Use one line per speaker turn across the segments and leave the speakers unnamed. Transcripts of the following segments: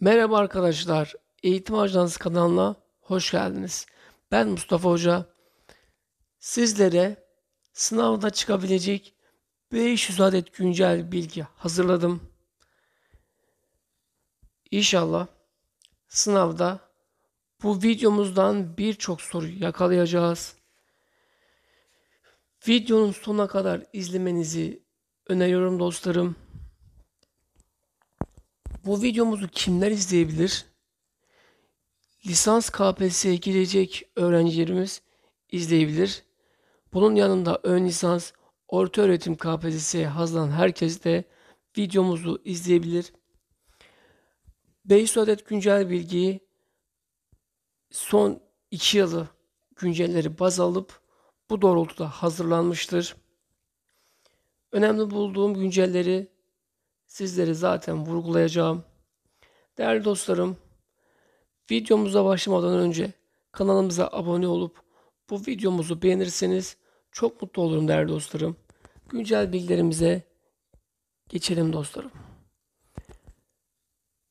Merhaba arkadaşlar. Eğitim Ajansı kanalına hoş geldiniz. Ben Mustafa Hoca. Sizlere sınavda çıkabilecek 500 adet güncel bilgi hazırladım. İnşallah sınavda bu videomuzdan birçok soru yakalayacağız. Videonun sonuna kadar izlemenizi öneriyorum dostlarım. Bu videomuzu kimler izleyebilir? Lisans KPSS'ye girecek öğrencilerimiz izleyebilir. Bunun yanında ön lisans, orta öğretim KPSS'ye hazırlanan herkes de videomuzu izleyebilir. 5 adet güncel bilgiyi son 2 yılı güncelleri baz alıp bu doğrultuda hazırlanmıştır. Önemli bulduğum güncelleri sizleri zaten vurgulayacağım. Değerli dostlarım, videomuza başlamadan önce kanalımıza abone olup bu videomuzu beğenirseniz çok mutlu olurum değerli dostlarım. Güncel bilgilerimize geçelim dostlarım.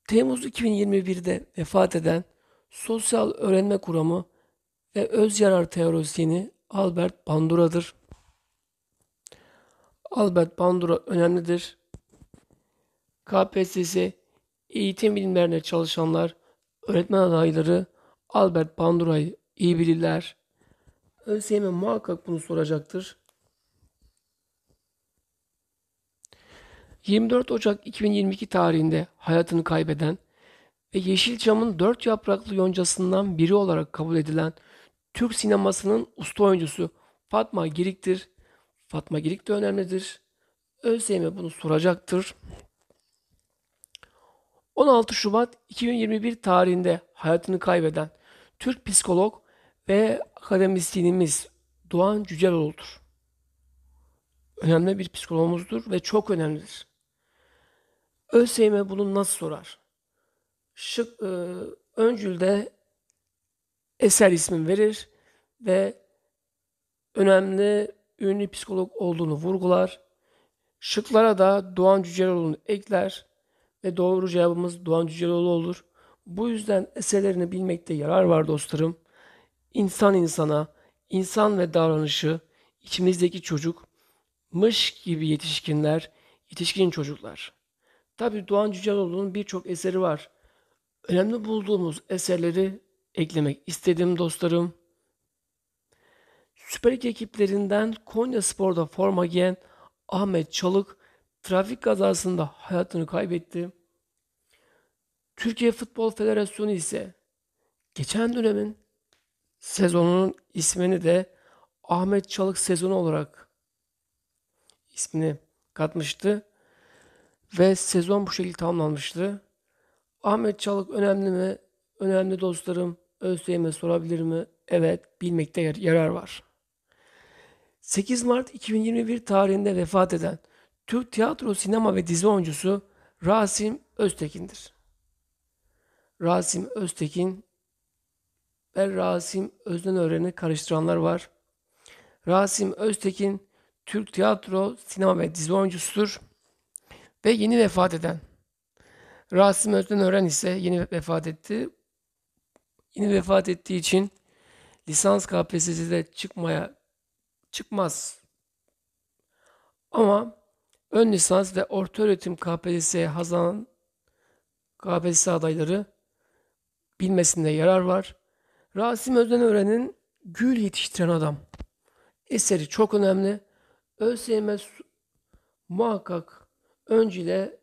Temmuz 2021'de vefat eden Sosyal Öğrenme Kuramı ve Öz Yarar Teorisini Albert Bandura'dır. Albert Bandura önemlidir KPSS eğitim bilimlerine çalışanlar, öğretmen adayları Albert Bandura'yı iyi bilirler. ÖSYM muhakkak bunu soracaktır. 24 Ocak 2022 tarihinde hayatını kaybeden ve Yeşilçam'ın dört yapraklı yoncasından biri olarak kabul edilen Türk sinemasının usta oyuncusu Fatma Girik'tir. Fatma Girik de önemlidir. ÖSYM bunu soracaktır. 16 Şubat 2021 tarihinde hayatını kaybeden Türk psikolog ve akademisyenimiz Doğan Cüceloğlu'dur. Önemli bir psikologumuzdur ve çok önemlidir. ÖSYM bunu nasıl sorar? Şık, e, öncülde eser ismin verir ve önemli ünlü psikolog olduğunu vurgular. Şıklara da Doğan Cüceloğlu'nu ekler ve doğru cevabımız Doğan Cüceloğlu olur. Bu yüzden eserlerini bilmekte yarar var dostlarım. İnsan insana, insan ve davranışı, içimizdeki çocuk, mış gibi yetişkinler, yetişkin çocuklar. Tabi Doğan Cüceloğlu'nun birçok eseri var. Önemli bulduğumuz eserleri eklemek istedim dostlarım. Süper Lig ekiplerinden Konya Spor'da forma giyen Ahmet Çalık trafik kazasında hayatını kaybetti. Türkiye Futbol Federasyonu ise geçen dönemin sezonunun ismini de Ahmet Çalık sezonu olarak ismini katmıştı ve sezon bu şekilde tamamlanmıştı. Ahmet Çalık önemli mi? Önemli dostlarım. ÖSYM sorabilir mi? Evet, bilmekte yarar var. 8 Mart 2021 tarihinde vefat eden Türk tiyatro, sinema ve dizi oyuncusu Rasim Öztekin'dir. Rasim Öztekin ve Rasim Özden Öğren'i karıştıranlar var. Rasim Öztekin Türk tiyatro, sinema ve dizi oyuncusudur ve yeni vefat eden. Rasim Özden Öğren ise yeni vefat etti. Yeni vefat ettiği için lisans KPSS'de çıkmaya çıkmaz. Ama Ön lisans ve orta öğretim KPSS hazan KPSS adayları bilmesinde yarar var. Rasim Özdenören'in Gül Yetiştiren Adam eseri çok önemli. ÖSYM muhakkak öncüyle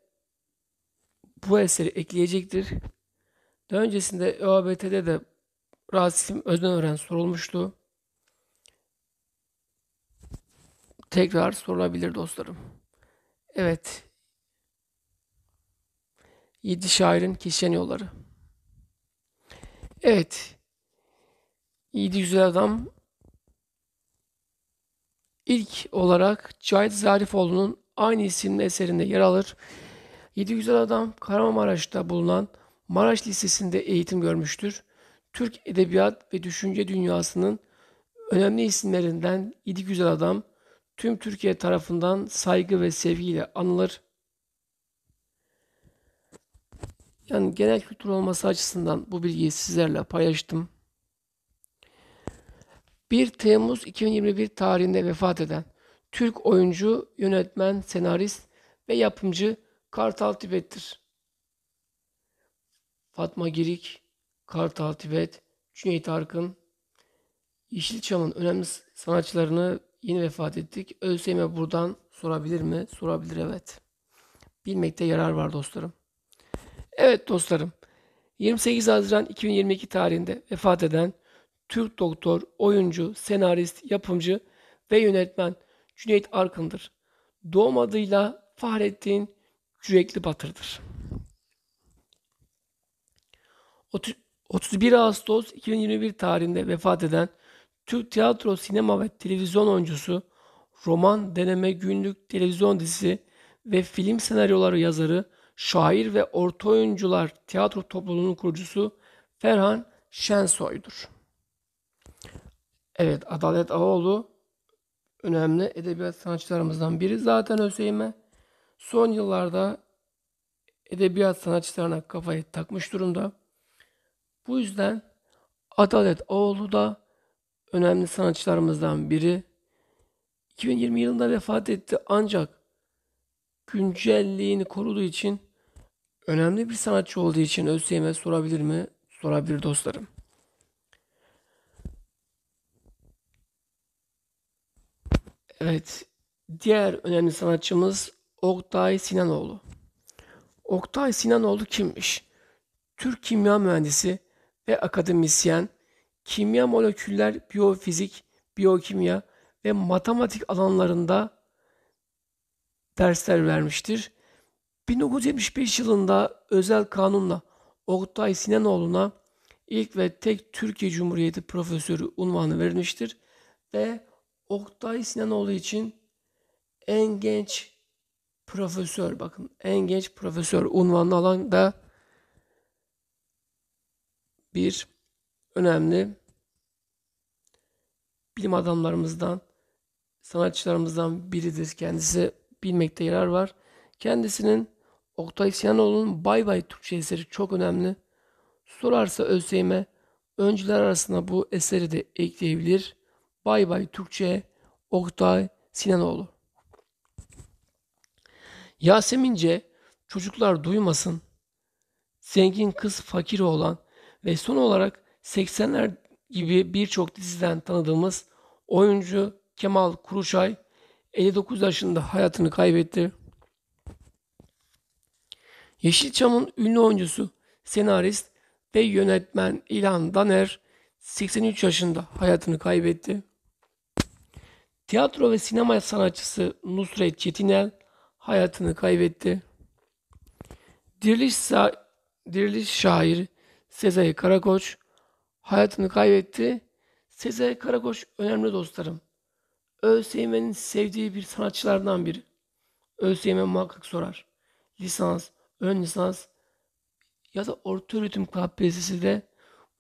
bu eseri ekleyecektir. Daha öncesinde ÖABT'de de Rasim Özdenören sorulmuştu. Tekrar sorulabilir dostlarım. Evet. Yedi şairin kesişen yolları. Evet. Yedi güzel adam ilk olarak Cahit Zarifoğlu'nun aynı isimli eserinde yer alır. Yedi güzel adam Kahramanmaraş'ta bulunan Maraş Lisesi'nde eğitim görmüştür. Türk edebiyat ve düşünce dünyasının önemli isimlerinden Yedi Güzel Adam tüm Türkiye tarafından saygı ve sevgiyle anılır. Yani genel kültür olması açısından bu bilgiyi sizlerle paylaştım. 1 Temmuz 2021 tarihinde vefat eden Türk oyuncu, yönetmen, senarist ve yapımcı Kartal Tibet'tir. Fatma Girik, Kartal Tibet, Cüneyt Arkın, Yeşilçam'ın önemli sanatçılarını Yeni vefat ettik. Ölseyim'e buradan sorabilir mi? Sorabilir evet. Bilmekte yarar var dostlarım. Evet dostlarım. 28 Haziran 2022 tarihinde vefat eden Türk doktor, oyuncu, senarist, yapımcı ve yönetmen Cüneyt Arkın'dır. Doğum adıyla Fahrettin Cürekli Batır'dır. 31 Ağustos 2021 tarihinde vefat eden Türk tiyatro, sinema ve televizyon oyuncusu, roman, deneme, günlük, televizyon dizisi ve film senaryoları yazarı, şair ve orta oyuncular tiyatro topluluğunun kurucusu Ferhan Şensoy'dur. Evet, Adalet Ağoğlu önemli edebiyat sanatçılarımızdan biri. Zaten Hüseyin'e son yıllarda edebiyat sanatçılarına kafayı takmış durumda. Bu yüzden Adalet Ağoğlu da önemli sanatçılarımızdan biri. 2020 yılında vefat etti ancak güncelliğini koruduğu için önemli bir sanatçı olduğu için ÖSYM sorabilir mi? Sorabilir dostlarım. Evet, diğer önemli sanatçımız Oktay Sinanoğlu. Oktay Sinanoğlu kimmiş? Türk kimya mühendisi ve akademisyen kimya moleküller, biyofizik, biyokimya ve matematik alanlarında dersler vermiştir. 1975 yılında özel kanunla Oktay Sinanoğlu'na ilk ve tek Türkiye Cumhuriyeti Profesörü unvanı verilmiştir ve Oktay Sinanoğlu için en genç profesör bakın en genç profesör unvanını alan da bir önemli. Bilim adamlarımızdan, sanatçılarımızdan biridir kendisi. Bilmekte yarar var. Kendisinin Oktay Sinanoğlu'nun Bay Bay Türkçe eseri çok önemli. Sorarsa ÖSYM öncüler arasında bu eseri de ekleyebilir. Bay Bay Türkçe Oktay Sinanoğlu. Yasemince çocuklar duymasın. Zengin kız fakir olan ve son olarak 80'ler gibi birçok diziden tanıdığımız oyuncu Kemal Kuruçay, 59 yaşında hayatını kaybetti. Yeşilçam'ın ünlü oyuncusu, senarist ve yönetmen İlhan Daner 83 yaşında hayatını kaybetti. Tiyatro ve sinema sanatçısı Nusret Çetinel hayatını kaybetti. Diriliş, sa- Diriliş şair Sezai Karakoç hayatını kaybetti. Sezai Karakoç önemli dostlarım. ÖSYM'nin sevdiği bir sanatçılardan biri. ÖSYM muhakkak sorar. Lisans, ön lisans ya da orta öğretim KPSS'de de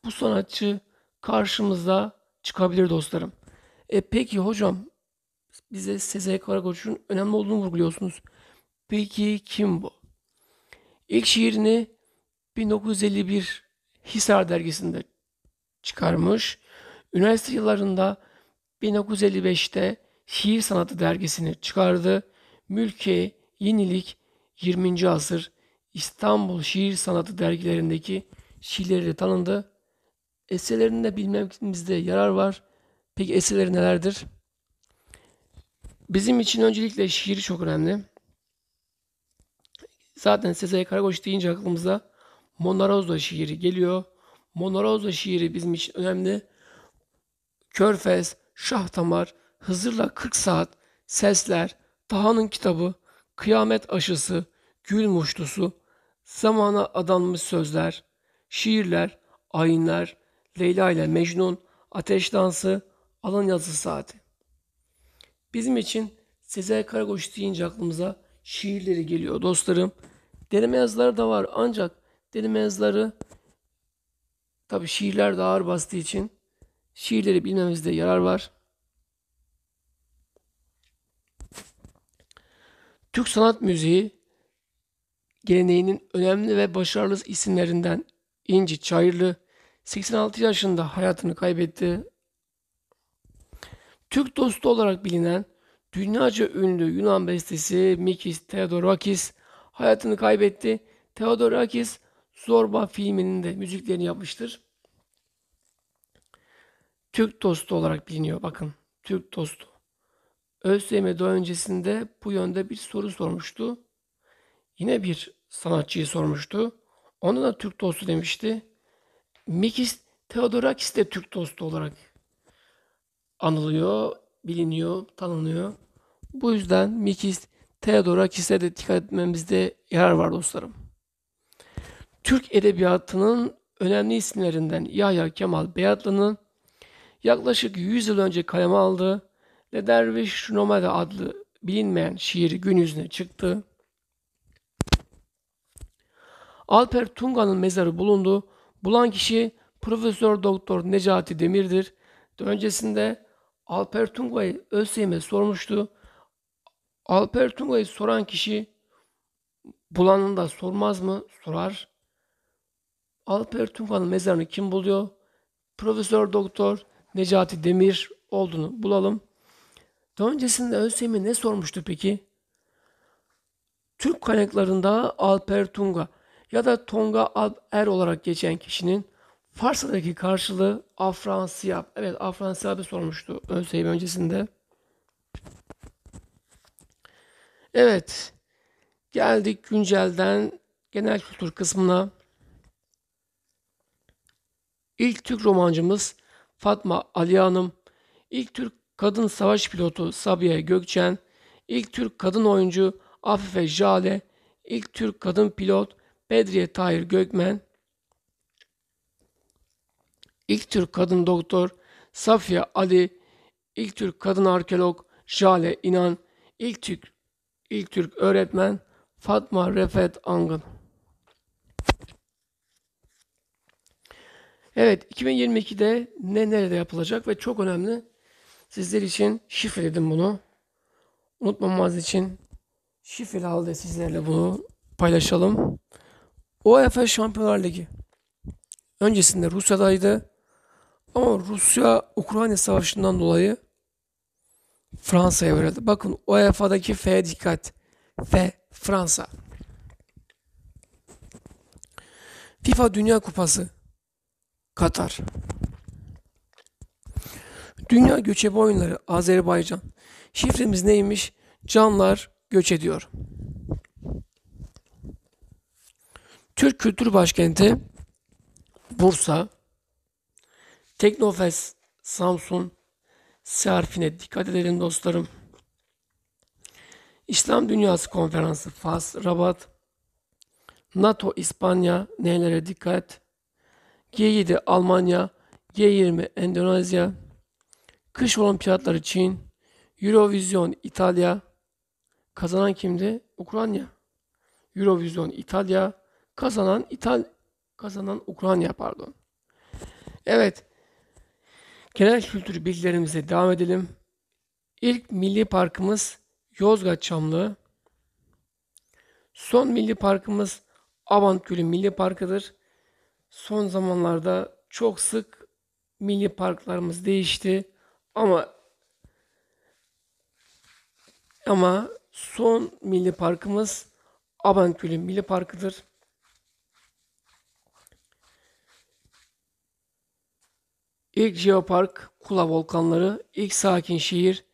bu sanatçı karşımıza çıkabilir dostlarım. E peki hocam bize Sezai Karakoç'un önemli olduğunu vurguluyorsunuz. Peki kim bu? İlk şiirini 1951 Hisar dergisinde çıkarmış. Üniversite yıllarında 1955'te Şiir Sanatı dergisini çıkardı. Mülkiye Yenilik 20. Asır İstanbul Şiir Sanatı dergilerindeki şiirleriyle tanındı. Eserlerinde bilmemizde yarar var. Peki eserleri nelerdir? Bizim için öncelikle şiir çok önemli. Zaten Sezai Karakoç deyince aklımıza Monaroz'da şiiri geliyor. Monoroza şiiri bizim için önemli. Körfez, Şah Şahdamar, Hızır'la 40 saat, Sesler, Taha'nın kitabı, Kıyamet aşısı, Gül muşlusu, Zamana adanmış sözler, şiirler, ayinler, Leyla ile Mecnun, Ateş dansı, Alan yazı saati. Bizim için Sezer Karakoç deyince aklımıza şiirleri geliyor dostlarım. Deneme yazıları da var ancak deneme yazıları Tabi şiirler de ağır bastığı için şiirleri bilmemizde yarar var. Türk sanat müziği geleneğinin önemli ve başarılı isimlerinden İnci Çayırlı 86 yaşında hayatını kaybetti. Türk dostu olarak bilinen dünyaca ünlü Yunan bestesi Mikis Theodorakis hayatını kaybetti. Theodorakis Zorba filminin de müziklerini yapmıştır. Türk dostu olarak biliniyor bakın. Türk dostu. ÖSYM daha öncesinde bu yönde bir soru sormuştu. Yine bir sanatçıyı sormuştu. Ona da Türk dostu demişti. Mikis Theodorakis de Türk dostu olarak anılıyor, biliniyor, tanınıyor. Bu yüzden Mikis Theodorakis'e de dikkat etmemizde yarar var dostlarım. Türk edebiyatının önemli isimlerinden Yahya Kemal Beyatlı'nın yaklaşık 100 yıl önce kaleme aldığı Le Derviş Nomade adlı bilinmeyen şiiri gün yüzüne çıktı. Alper Tunga'nın mezarı bulundu. Bulan kişi Profesör Doktor Necati Demir'dir. Öncesinde Alper Tunga'yı ÖSYM sormuştu. Alper Tunga'yı soran kişi bulanın da sormaz mı? Sorar. Alper Tungan'ın mezarını kim buluyor? Profesör Doktor Necati Demir olduğunu bulalım. Daha öncesinde Özsemi ne sormuştu peki? Türk kaynaklarında Alper Tunga ya da Tonga Alper olarak geçen kişinin Fars'taki karşılığı Afransiyab. Evet Afransiyab'ı sormuştu Özsemi öncesinde. Evet. Geldik güncelden genel kültür kısmına. İlk Türk romancımız Fatma Ali Hanım, ilk Türk kadın savaş pilotu Sabiha Gökçen, ilk Türk kadın oyuncu Afife Jale, ilk Türk kadın pilot Bedriye Tahir Gökmen, ilk Türk kadın doktor Safiye Ali, ilk Türk kadın arkeolog Jale İnan, ilk Türk, ilk Türk öğretmen Fatma Refet Angın. Evet 2022'de ne nerede yapılacak ve çok önemli. Sizler için şifreledim bunu. Unutmamamız için şifreli halde sizlerle bunu paylaşalım. UEFA Şampiyonlar Ligi. Öncesinde Rusya'daydı. Ama Rusya-Ukrayna savaşından dolayı Fransa'ya verildi. Bakın UEFA'daki F dikkat. F Fransa. FIFA Dünya Kupası Katar. Dünya Göçebe Oyunları Azerbaycan. Şifremiz neymiş? Canlar göç ediyor. Türk Kültür Başkenti Bursa. Teknofes Samsun. S dikkat edelim dostlarım. İslam Dünyası Konferansı Fas, Rabat. NATO İspanya nelere dikkat? G7 Almanya, G20 Endonezya, Kış Olimpiyatları Çin, Eurovision İtalya, kazanan kimdi? Ukrayna. Eurovision İtalya, kazanan İtal kazanan Ukrayna pardon. Evet. Genel kültür bilgilerimize devam edelim. İlk milli parkımız Yozgat Çamlı. Son milli parkımız Avant Gölü Milli Parkı'dır son zamanlarda çok sık milli parklarımız değişti ama ama son milli parkımız Abankül'ün milli parkıdır. İlk jeopark Kula Volkanları, ilk sakin şehir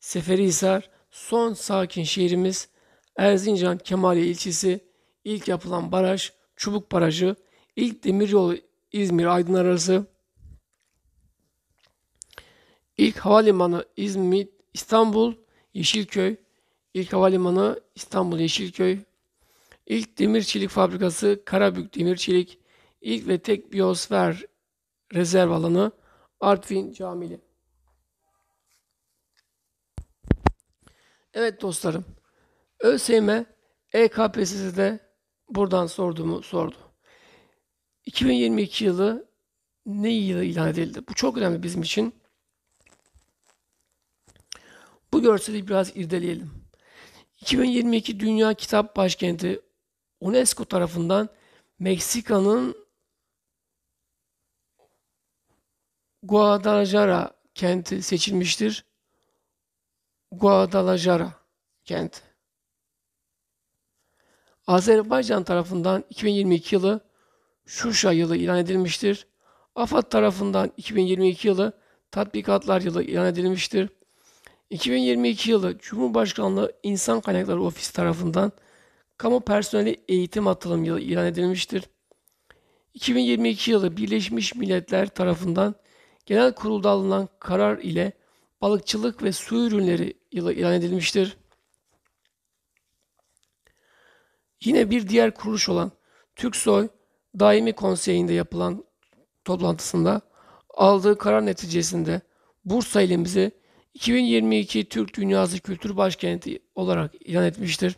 Seferihisar, son sakin şehrimiz Erzincan Kemali ilçesi, ilk yapılan baraj Çubuk Barajı, İlk yolu İzmir-Aydın arası, ilk havalimanı İzmir İstanbul, Yeşilköy, ilk havalimanı İstanbul Yeşilköy, ilk demir çelik fabrikası Karabük Demir Çelik, ilk ve tek biyosfer rezerv alanı Artvin Camili. Evet dostlarım, ÖSYM EKPSS'de buradan sorduğumu sordu. 2022 yılı ne yılı ilan edildi? Bu çok önemli bizim için. Bu görseli biraz irdeleyelim. 2022 Dünya Kitap Başkenti UNESCO tarafından Meksika'nın Guadalajara kenti seçilmiştir. Guadalajara kenti. Azerbaycan tarafından 2022 yılı Şuşa yılı ilan edilmiştir. AFAD tarafından 2022 yılı tatbikatlar yılı ilan edilmiştir. 2022 yılı Cumhurbaşkanlığı İnsan Kaynakları Ofisi tarafından kamu personeli eğitim atılım yılı ilan edilmiştir. 2022 yılı Birleşmiş Milletler tarafından genel kurulda alınan karar ile balıkçılık ve su ürünleri yılı ilan edilmiştir. Yine bir diğer kuruluş olan Türksoy Daimi Konseyi'nde yapılan toplantısında aldığı karar neticesinde Bursa ilimizi 2022 Türk Dünyası Kültür Başkenti olarak ilan etmiştir.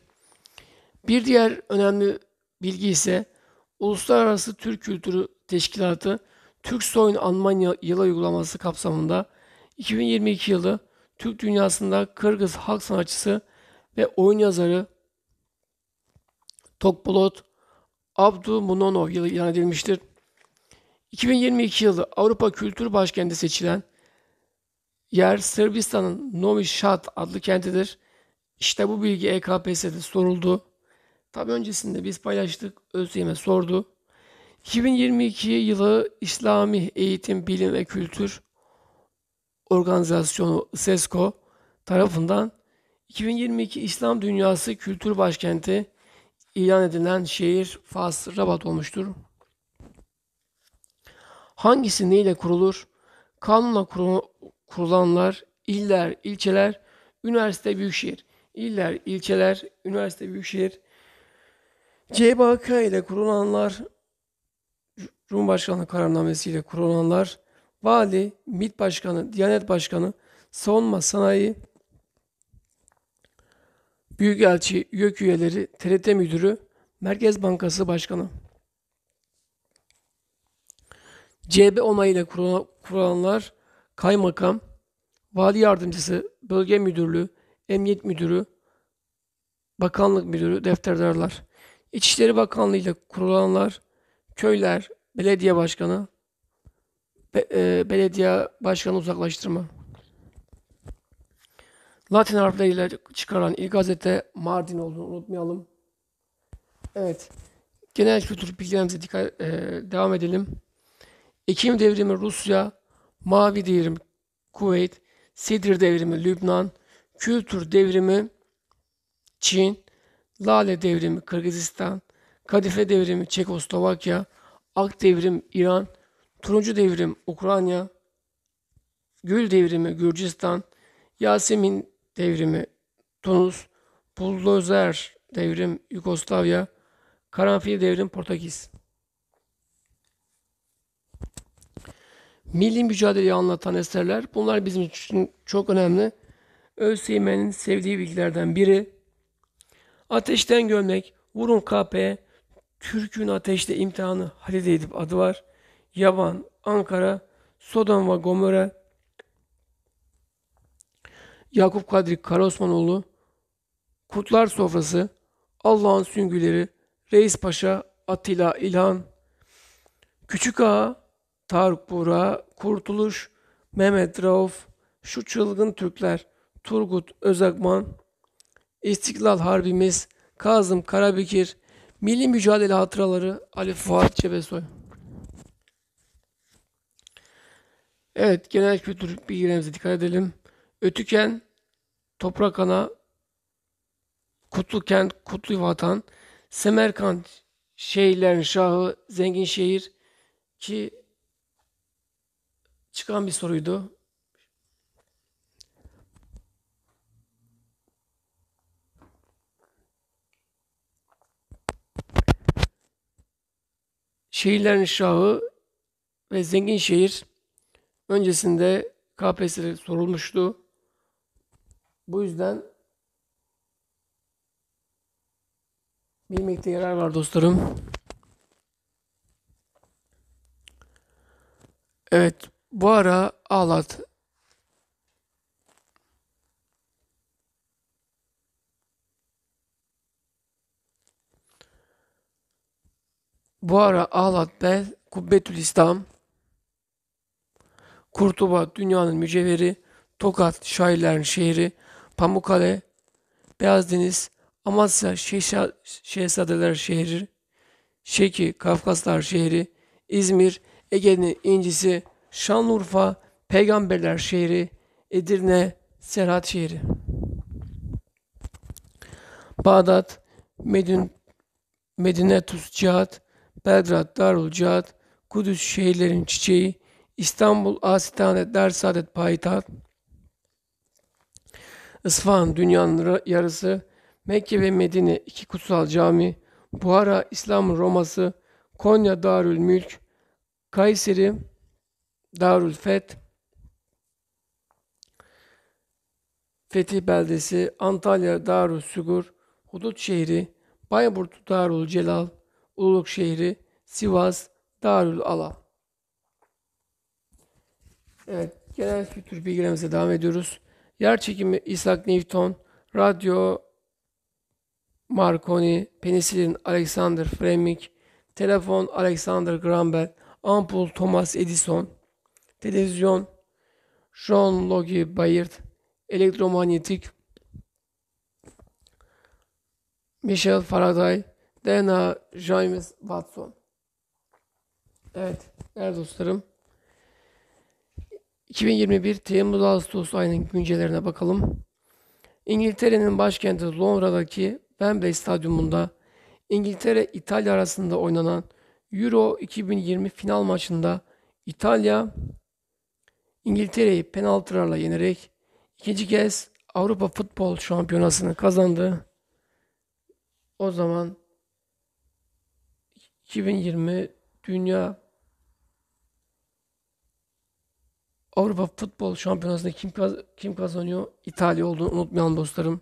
Bir diğer önemli bilgi ise Uluslararası Türk Kültürü Teşkilatı Türk Soyun Almanya Yıla uygulaması kapsamında 2022 yılı Türk dünyasında Kırgız halk sanatçısı ve oyun yazarı Tokpolot Abdu Munonov yılı ilan edilmiştir. 2022 yılı Avrupa Kültür Başkenti seçilen yer Sırbistan'ın Novi Sad adlı kentidir. İşte bu bilgi EKPS'de soruldu. Tabi öncesinde biz paylaştık, ÖSYM sordu. 2022 yılı İslami Eğitim, Bilim ve Kültür Organizasyonu SESCO tarafından 2022 İslam Dünyası Kültür Başkenti ilan edilen şehir Fas Rabat olmuştur. Hangisi neyle kurulur? Kanunla kurulanlar iller, ilçeler, üniversite, büyükşehir. İller, ilçeler, üniversite, büyükşehir. CBK ile kurulanlar Cumhurbaşkanlığı kararnamesi ile kurulanlar vali, MİT başkanı, Diyanet başkanı, savunma sanayi, Büyükelçi, YÖK üyeleri, TRT müdürü, Merkez Bankası Başkanı. CHP onayıyla kurulanlar kaymakam, vali yardımcısı, bölge müdürlüğü, emniyet müdürü, bakanlık müdürü, defterdarlar. İçişleri Bakanlığı ile kurulanlar köyler, belediye başkanı, be, e, belediye başkanı uzaklaştırma. Latin harfleriyle çıkaran ilk gazete Mardin olduğunu unutmayalım. Evet. Genel kültür bilgilerimize dikkat, e, devam edelim. Ekim devrimi Rusya, Mavi devrim Kuveyt, Sidir devrimi Lübnan, Kültür devrimi Çin, Lale devrimi Kırgızistan, Kadife devrimi Çekoslovakya, Ak devrim İran, Turuncu devrim Ukrayna, Gül devrimi Gürcistan, Yasemin devrimi Tunus, buldozer devrim Yugoslavya, karanfil devrim Portekiz. Milli mücadeleyi anlatan eserler bunlar bizim için çok önemli. Özseymen'in sevdiği bilgilerden biri. Ateşten gömlek, vurun KP'ye, Türk'ün ateşte imtihanı Halide Edip adı var. Yaban, Ankara, Sodom ve Gomorre, Yakup Kadri Karaosmanoğlu, Kutlar Sofrası, Allah'ın Süngüleri, Reis Paşa, Atilla İlhan, Küçük Ağa, Tarık Buğra, Kurtuluş, Mehmet Rauf, Şu Çılgın Türkler, Turgut Özakman, İstiklal Harbimiz, Kazım Karabekir, Milli Mücadele Hatıraları, Ali Fuat Cebesoy. Evet, genel kültür bilgilerimize dikkat edelim. Ötüken, toprak ana, kutlu kent, kutlu vatan, Semerkant, şehirlerin şahı, zengin şehir ki çıkan bir soruydu. Şehirlerin şahı ve zengin şehir öncesinde KPSS'de sorulmuştu. Bu yüzden bilmekte yarar var dostlarım. Evet bu ara ağlat Bu ara Ağlat Bel, Kubbetül İslam, Kurtuba dünyanın mücevheri, Tokat şairlerin şehri, Pamukkale, Beyaz Deniz, Amasya Şehşa, Şehzadeler şehri, Şeki Kafkaslar şehri, İzmir Ege'nin incisi, Şanlıurfa Peygamberler şehri, Edirne Serhat şehri. Bağdat, Medin, Medinetus Cihat, Belgrad Darul Cihat, Kudüs şehirlerin çiçeği, İstanbul Asitane Dersadet, Payitaht, İsfahan dünyanın yarısı, Mekke ve Medine iki kutsal cami, Buhara İslam Roması, Konya Darül Mülk, Kayseri Darül Feth, Fetih Beldesi, Antalya Darül Sugur, Hudut Şehri, Bayburt Darül Celal, Uluk Şehri, Sivas Darül Ala. Evet, genel kültür bilgilerimize devam ediyoruz. Yer çekimi Isaac Newton, radyo Marconi, penisilin Alexander Fleming, telefon Alexander Graham Bell, ampul Thomas Edison, televizyon John Logie Baird, elektromanyetik Michel Faraday, DNA James Watson. Evet, değerli dostlarım. 2021 Temmuz-Ağustos ayının güncelerine bakalım. İngiltere'nin başkenti Londra'daki Wembley Stadyumunda İngiltere-İtalya arasında oynanan Euro 2020 final maçında İtalya İngiltere'yi penaltılarla yenerek ikinci kez Avrupa Futbol Şampiyonası'nı kazandı. O zaman 2020 Dünya Avrupa Futbol Şampiyonası'nda kim, kim kazanıyor? İtalya olduğunu unutmayan dostlarım.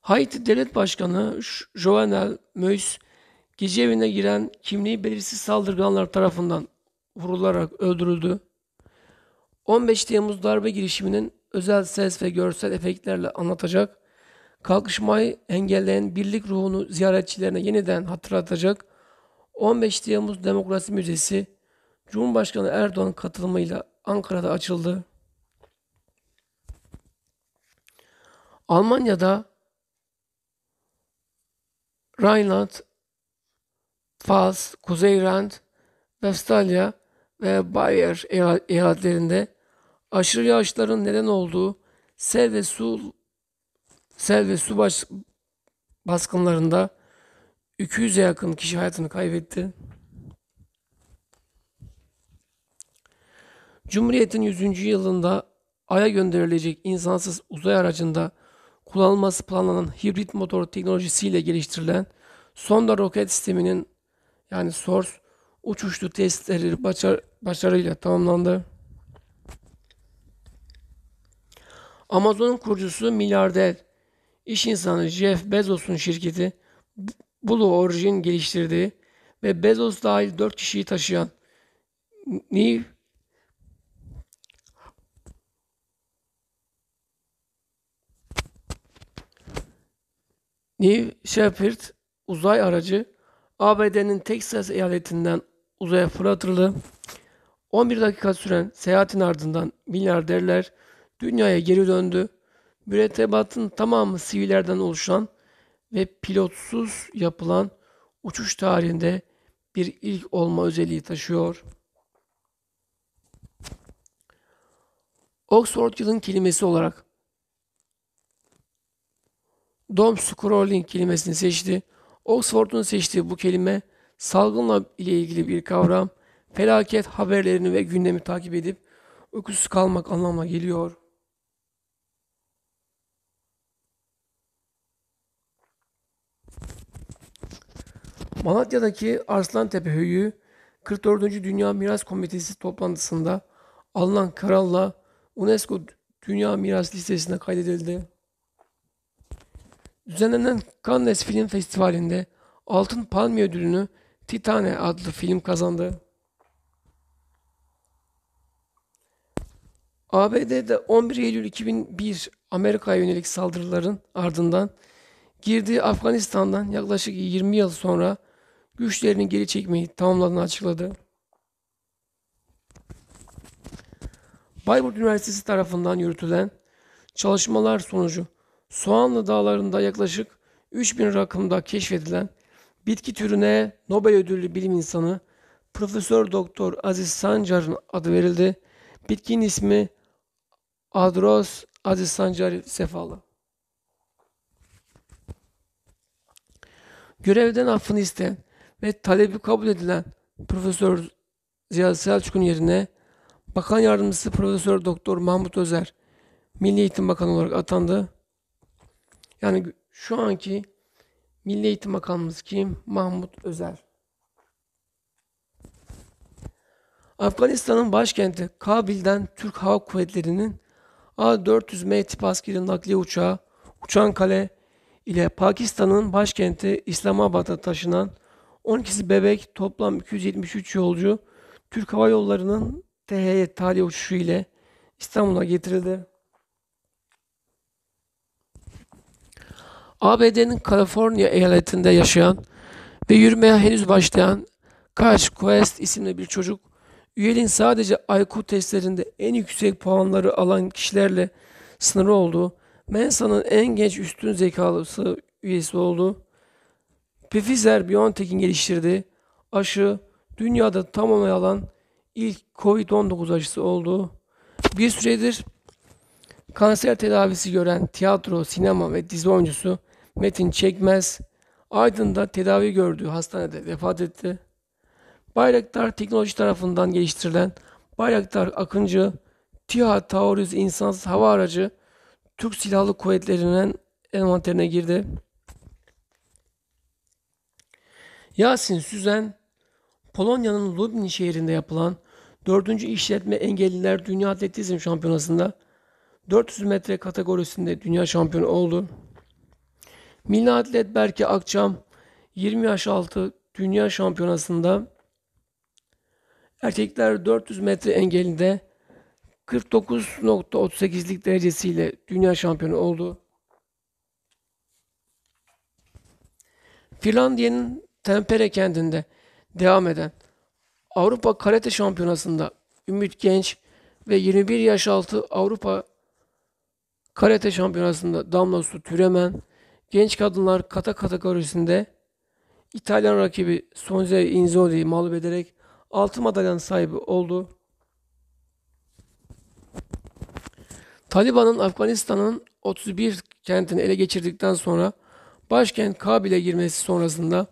Haiti Devlet Başkanı Jovenel Moïse gece evine giren kimliği belirsiz saldırganlar tarafından vurularak öldürüldü. 15 Temmuz darbe girişiminin özel ses ve görsel efektlerle anlatacak, kalkışmayı engelleyen birlik ruhunu ziyaretçilerine yeniden hatırlatacak 15 Temmuz Demokrasi Müzesi Cumhurbaşkanı Erdoğan katılımıyla Ankara'da açıldı. Almanya'da Rheinland, Pfalz, Kuzey Rand, Vestfalya ve Bayer eyaletlerinde aşırı yağışların neden olduğu sel ve su sel ve su baş, baskınlarında 200'e yakın kişi hayatını kaybetti. Cumhuriyet'in 100. yılında Ay'a gönderilecek insansız uzay aracında kullanılması planlanan hibrit motor teknolojisiyle geliştirilen sonda roket sisteminin yani SORS uçuşlu testleri başar başarıyla tamamlandı. Amazon'un kurucusu milyarder iş insanı Jeff Bezos'un şirketi Blue Origin geliştirdiği ve Bezos dahil 4 kişiyi taşıyan New New Shepard uzay aracı ABD'nin Texas eyaletinden uzaya fırlatıldı. 11 dakika süren seyahatin ardından milyarderler dünyaya geri döndü. Mürettebatın tamamı sivillerden oluşan ve pilotsuz yapılan uçuş tarihinde bir ilk olma özelliği taşıyor. Oxford yılın kelimesi olarak Dom scrolling kelimesini seçti. Oxford'un seçtiği bu kelime salgınla ile ilgili bir kavram, felaket haberlerini ve gündemi takip edip uykusuz kalmak anlamına geliyor. Malatya'daki Arslan Tepe Höyü 44. Dünya Miras Komitesi toplantısında alınan kararla UNESCO Dünya Miras listesine kaydedildi. Düzenlenen Cannes Film Festivali'nde Altın Palmiye ödülünü Titane adlı film kazandı. ABD'de 11 Eylül 2001 Amerika'ya yönelik saldırıların ardından girdiği Afganistan'dan yaklaşık 20 yıl sonra güçlerini geri çekmeyi tamamladığını açıkladı. Bayburt Üniversitesi tarafından yürütülen çalışmalar sonucu Soğanlı Dağları'nda yaklaşık 3000 rakımda keşfedilen bitki türüne Nobel ödüllü bilim insanı Profesör Doktor Aziz Sancar'ın adı verildi. Bitkinin ismi Adros Aziz Sancar Sefalı. Görevden affını isteyen ve talebi kabul edilen Profesör Ziya Selçuk'un yerine Bakan Yardımcısı Profesör Doktor Mahmut Özer Milli Eğitim Bakanı olarak atandı. Yani şu anki Milli Eğitim Bakanımız kim? Mahmut Özel. Afganistan'ın başkenti Kabil'den Türk Hava Kuvvetleri'nin A-400M tip askeri nakliye uçağı Uçan Kale ile Pakistan'ın başkenti İslamabad'a taşınan 12'si bebek toplam 273 yolcu Türk Hava Yolları'nın THY tarihi uçuşu ile İstanbul'a getirildi. ABD'nin Kaliforniya eyaletinde yaşayan ve yürümeye henüz başlayan Kaç Quest isimli bir çocuk, üyeliğin sadece IQ testlerinde en yüksek puanları alan kişilerle sınırı olduğu, Mensa'nın en genç üstün zekalısı üyesi olduğu, Pfizer-BioNTech'in geliştirdiği aşı dünyada tam onay alan ilk COVID-19 aşısı olduğu, bir süredir kanser tedavisi gören tiyatro, sinema ve dizi oyuncusu Metin Çekmez Aydın'da tedavi gördüğü hastanede vefat etti. Bayraktar Teknoloji tarafından geliştirilen Bayraktar Akıncı TİHA Taurus insansız hava aracı Türk Silahlı Kuvvetleri'nin envanterine girdi. Yasin Süzen Polonya'nın Lublin şehrinde yapılan 4. İşletme Engelliler Dünya Atletizm Şampiyonası'nda 400 metre kategorisinde dünya şampiyonu oldu. Milli atlet Berke Akçam 20 yaş altı dünya şampiyonasında erkekler 400 metre engelinde 49.38'lik derecesiyle dünya şampiyonu oldu. Finlandiya'nın Tempere kendinde devam eden Avrupa Karate Şampiyonası'nda Ümit Genç ve 21 yaş altı Avrupa Karate Şampiyonası'nda Damla Su Türemen Genç kadınlar kata kategorisinde İtalyan rakibi Sonze Inzoli'yi mağlup ederek altın madalyanın sahibi oldu. Taliban'ın Afganistan'ın 31 kentini ele geçirdikten sonra başkent Kabil'e girmesi sonrasında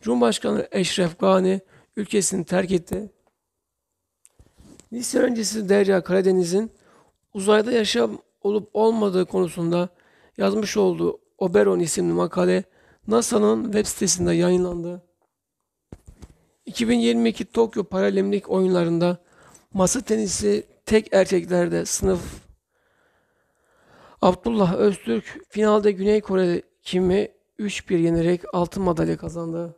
Cumhurbaşkanı Eşref Gani ülkesini terk etti. Lise öncesi Derya Karadeniz'in uzayda yaşam olup olmadığı konusunda yazmış olduğu Oberon isimli makale NASA'nın web sitesinde yayınlandı. 2022 Tokyo Paralimpik oyunlarında masa tenisi tek erkeklerde sınıf Abdullah Öztürk finalde Güney Kore kimi 3-1 yenerek altın madalya kazandı.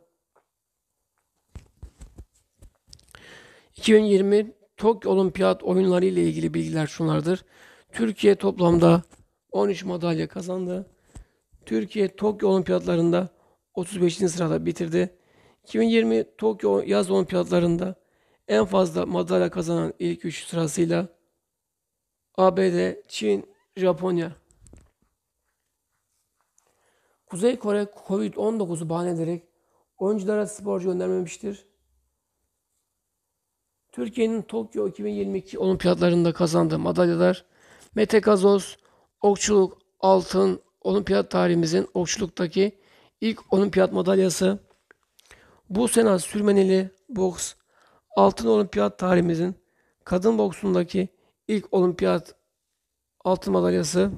2020 Tokyo Olimpiyat oyunları ile ilgili bilgiler şunlardır. Türkiye toplamda 13 madalya kazandı. Türkiye Tokyo Olimpiyatlarında 35. sırada bitirdi. 2020 Tokyo Yaz Olimpiyatlarında en fazla madalya kazanan ilk 3 sırasıyla ABD, Çin, Japonya. Kuzey Kore Covid-19'u bahane ederek oyunculara sporcu göndermemiştir. Türkiye'nin Tokyo 2022 olimpiyatlarında kazandığı madalyalar Mete metekazoz, okçuluk, altın, olimpiyat tarihimizin okçuluktaki ilk olimpiyat madalyası. Bu sene sürmeneli boks altın olimpiyat tarihimizin kadın boksundaki ilk olimpiyat altın madalyası.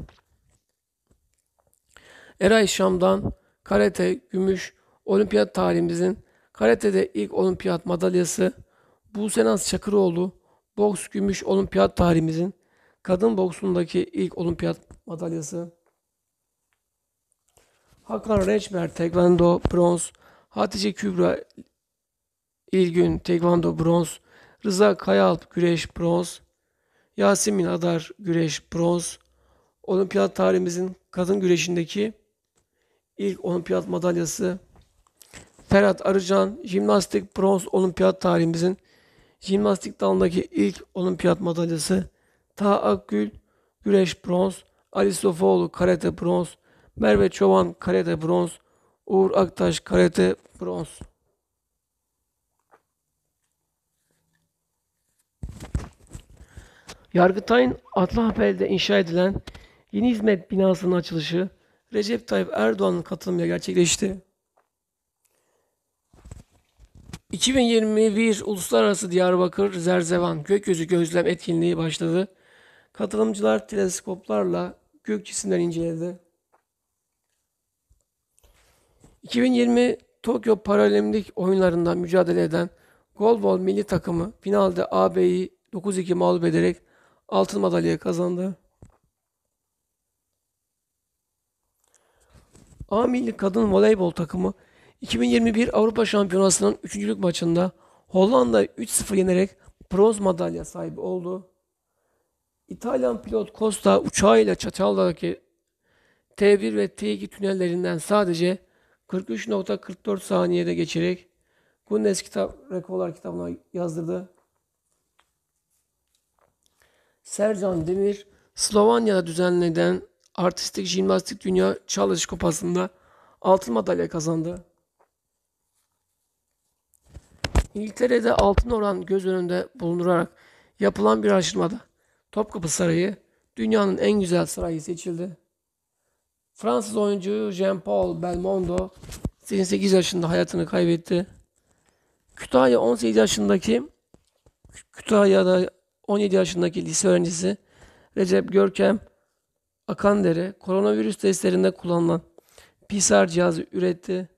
Eray Şam'dan karate gümüş olimpiyat tarihimizin karatede ilk olimpiyat madalyası. Bu Senaz Çakıroğlu boks gümüş olimpiyat tarihimizin kadın boksundaki ilk olimpiyat madalyası. Hakan Reçmer Tekvando bronz, Hatice Kübra İlgün Tekvando bronz, Rıza Kayalp güreş bronz, Yasemin Adar güreş bronz. Olimpiyat tarihimizin kadın güreşindeki ilk olimpiyat madalyası Ferhat Arıcan jimnastik bronz olimpiyat tarihimizin jimnastik dalındaki ilk olimpiyat madalyası Ta Akgül güreş bronz, Ali Sofoğlu karate bronz, Merve Çoban karate bronz. Uğur Aktaş karate bronz. Yargıtay'ın Atla Atlahabel'de inşa edilen yeni hizmet binasının açılışı Recep Tayyip Erdoğan'ın katılımıyla gerçekleşti. 2021 Uluslararası Diyarbakır Zerzevan Gökyüzü Gözlem Etkinliği başladı. Katılımcılar teleskoplarla gök cisimleri inceledi. 2020 Tokyo Paralimpik oyunlarında mücadele eden Golbol milli takımı finalde AB'yi 9-2 mağlup ederek altın madalya kazandı. A milli kadın voleybol takımı 2021 Avrupa Şampiyonası'nın 3. maçında Hollanda 3-0 yenerek bronz madalya sahibi oldu. İtalyan pilot Costa uçağıyla Çatal'daki T1 ve T2 tünellerinden sadece 43.44 saniyede geçerek Guinness kitap, rekorlar kitabına yazdırdı. Sercan Demir, Slovanya'da düzenlenen Artistik Jimnastik Dünya Challenge Kupası'nda altın madalya kazandı. İngiltere'de altın oran göz önünde bulundurarak yapılan bir araştırmada Topkapı Sarayı dünyanın en güzel sarayı seçildi. Fransız oyuncu Jean-Paul Belmondo 88 yaşında hayatını kaybetti. Kütahya 18 yaşındaki Kütahya'da 17 yaşındaki lise öğrencisi Recep Görkem Akandere koronavirüs testlerinde kullanılan PCR cihazı üretti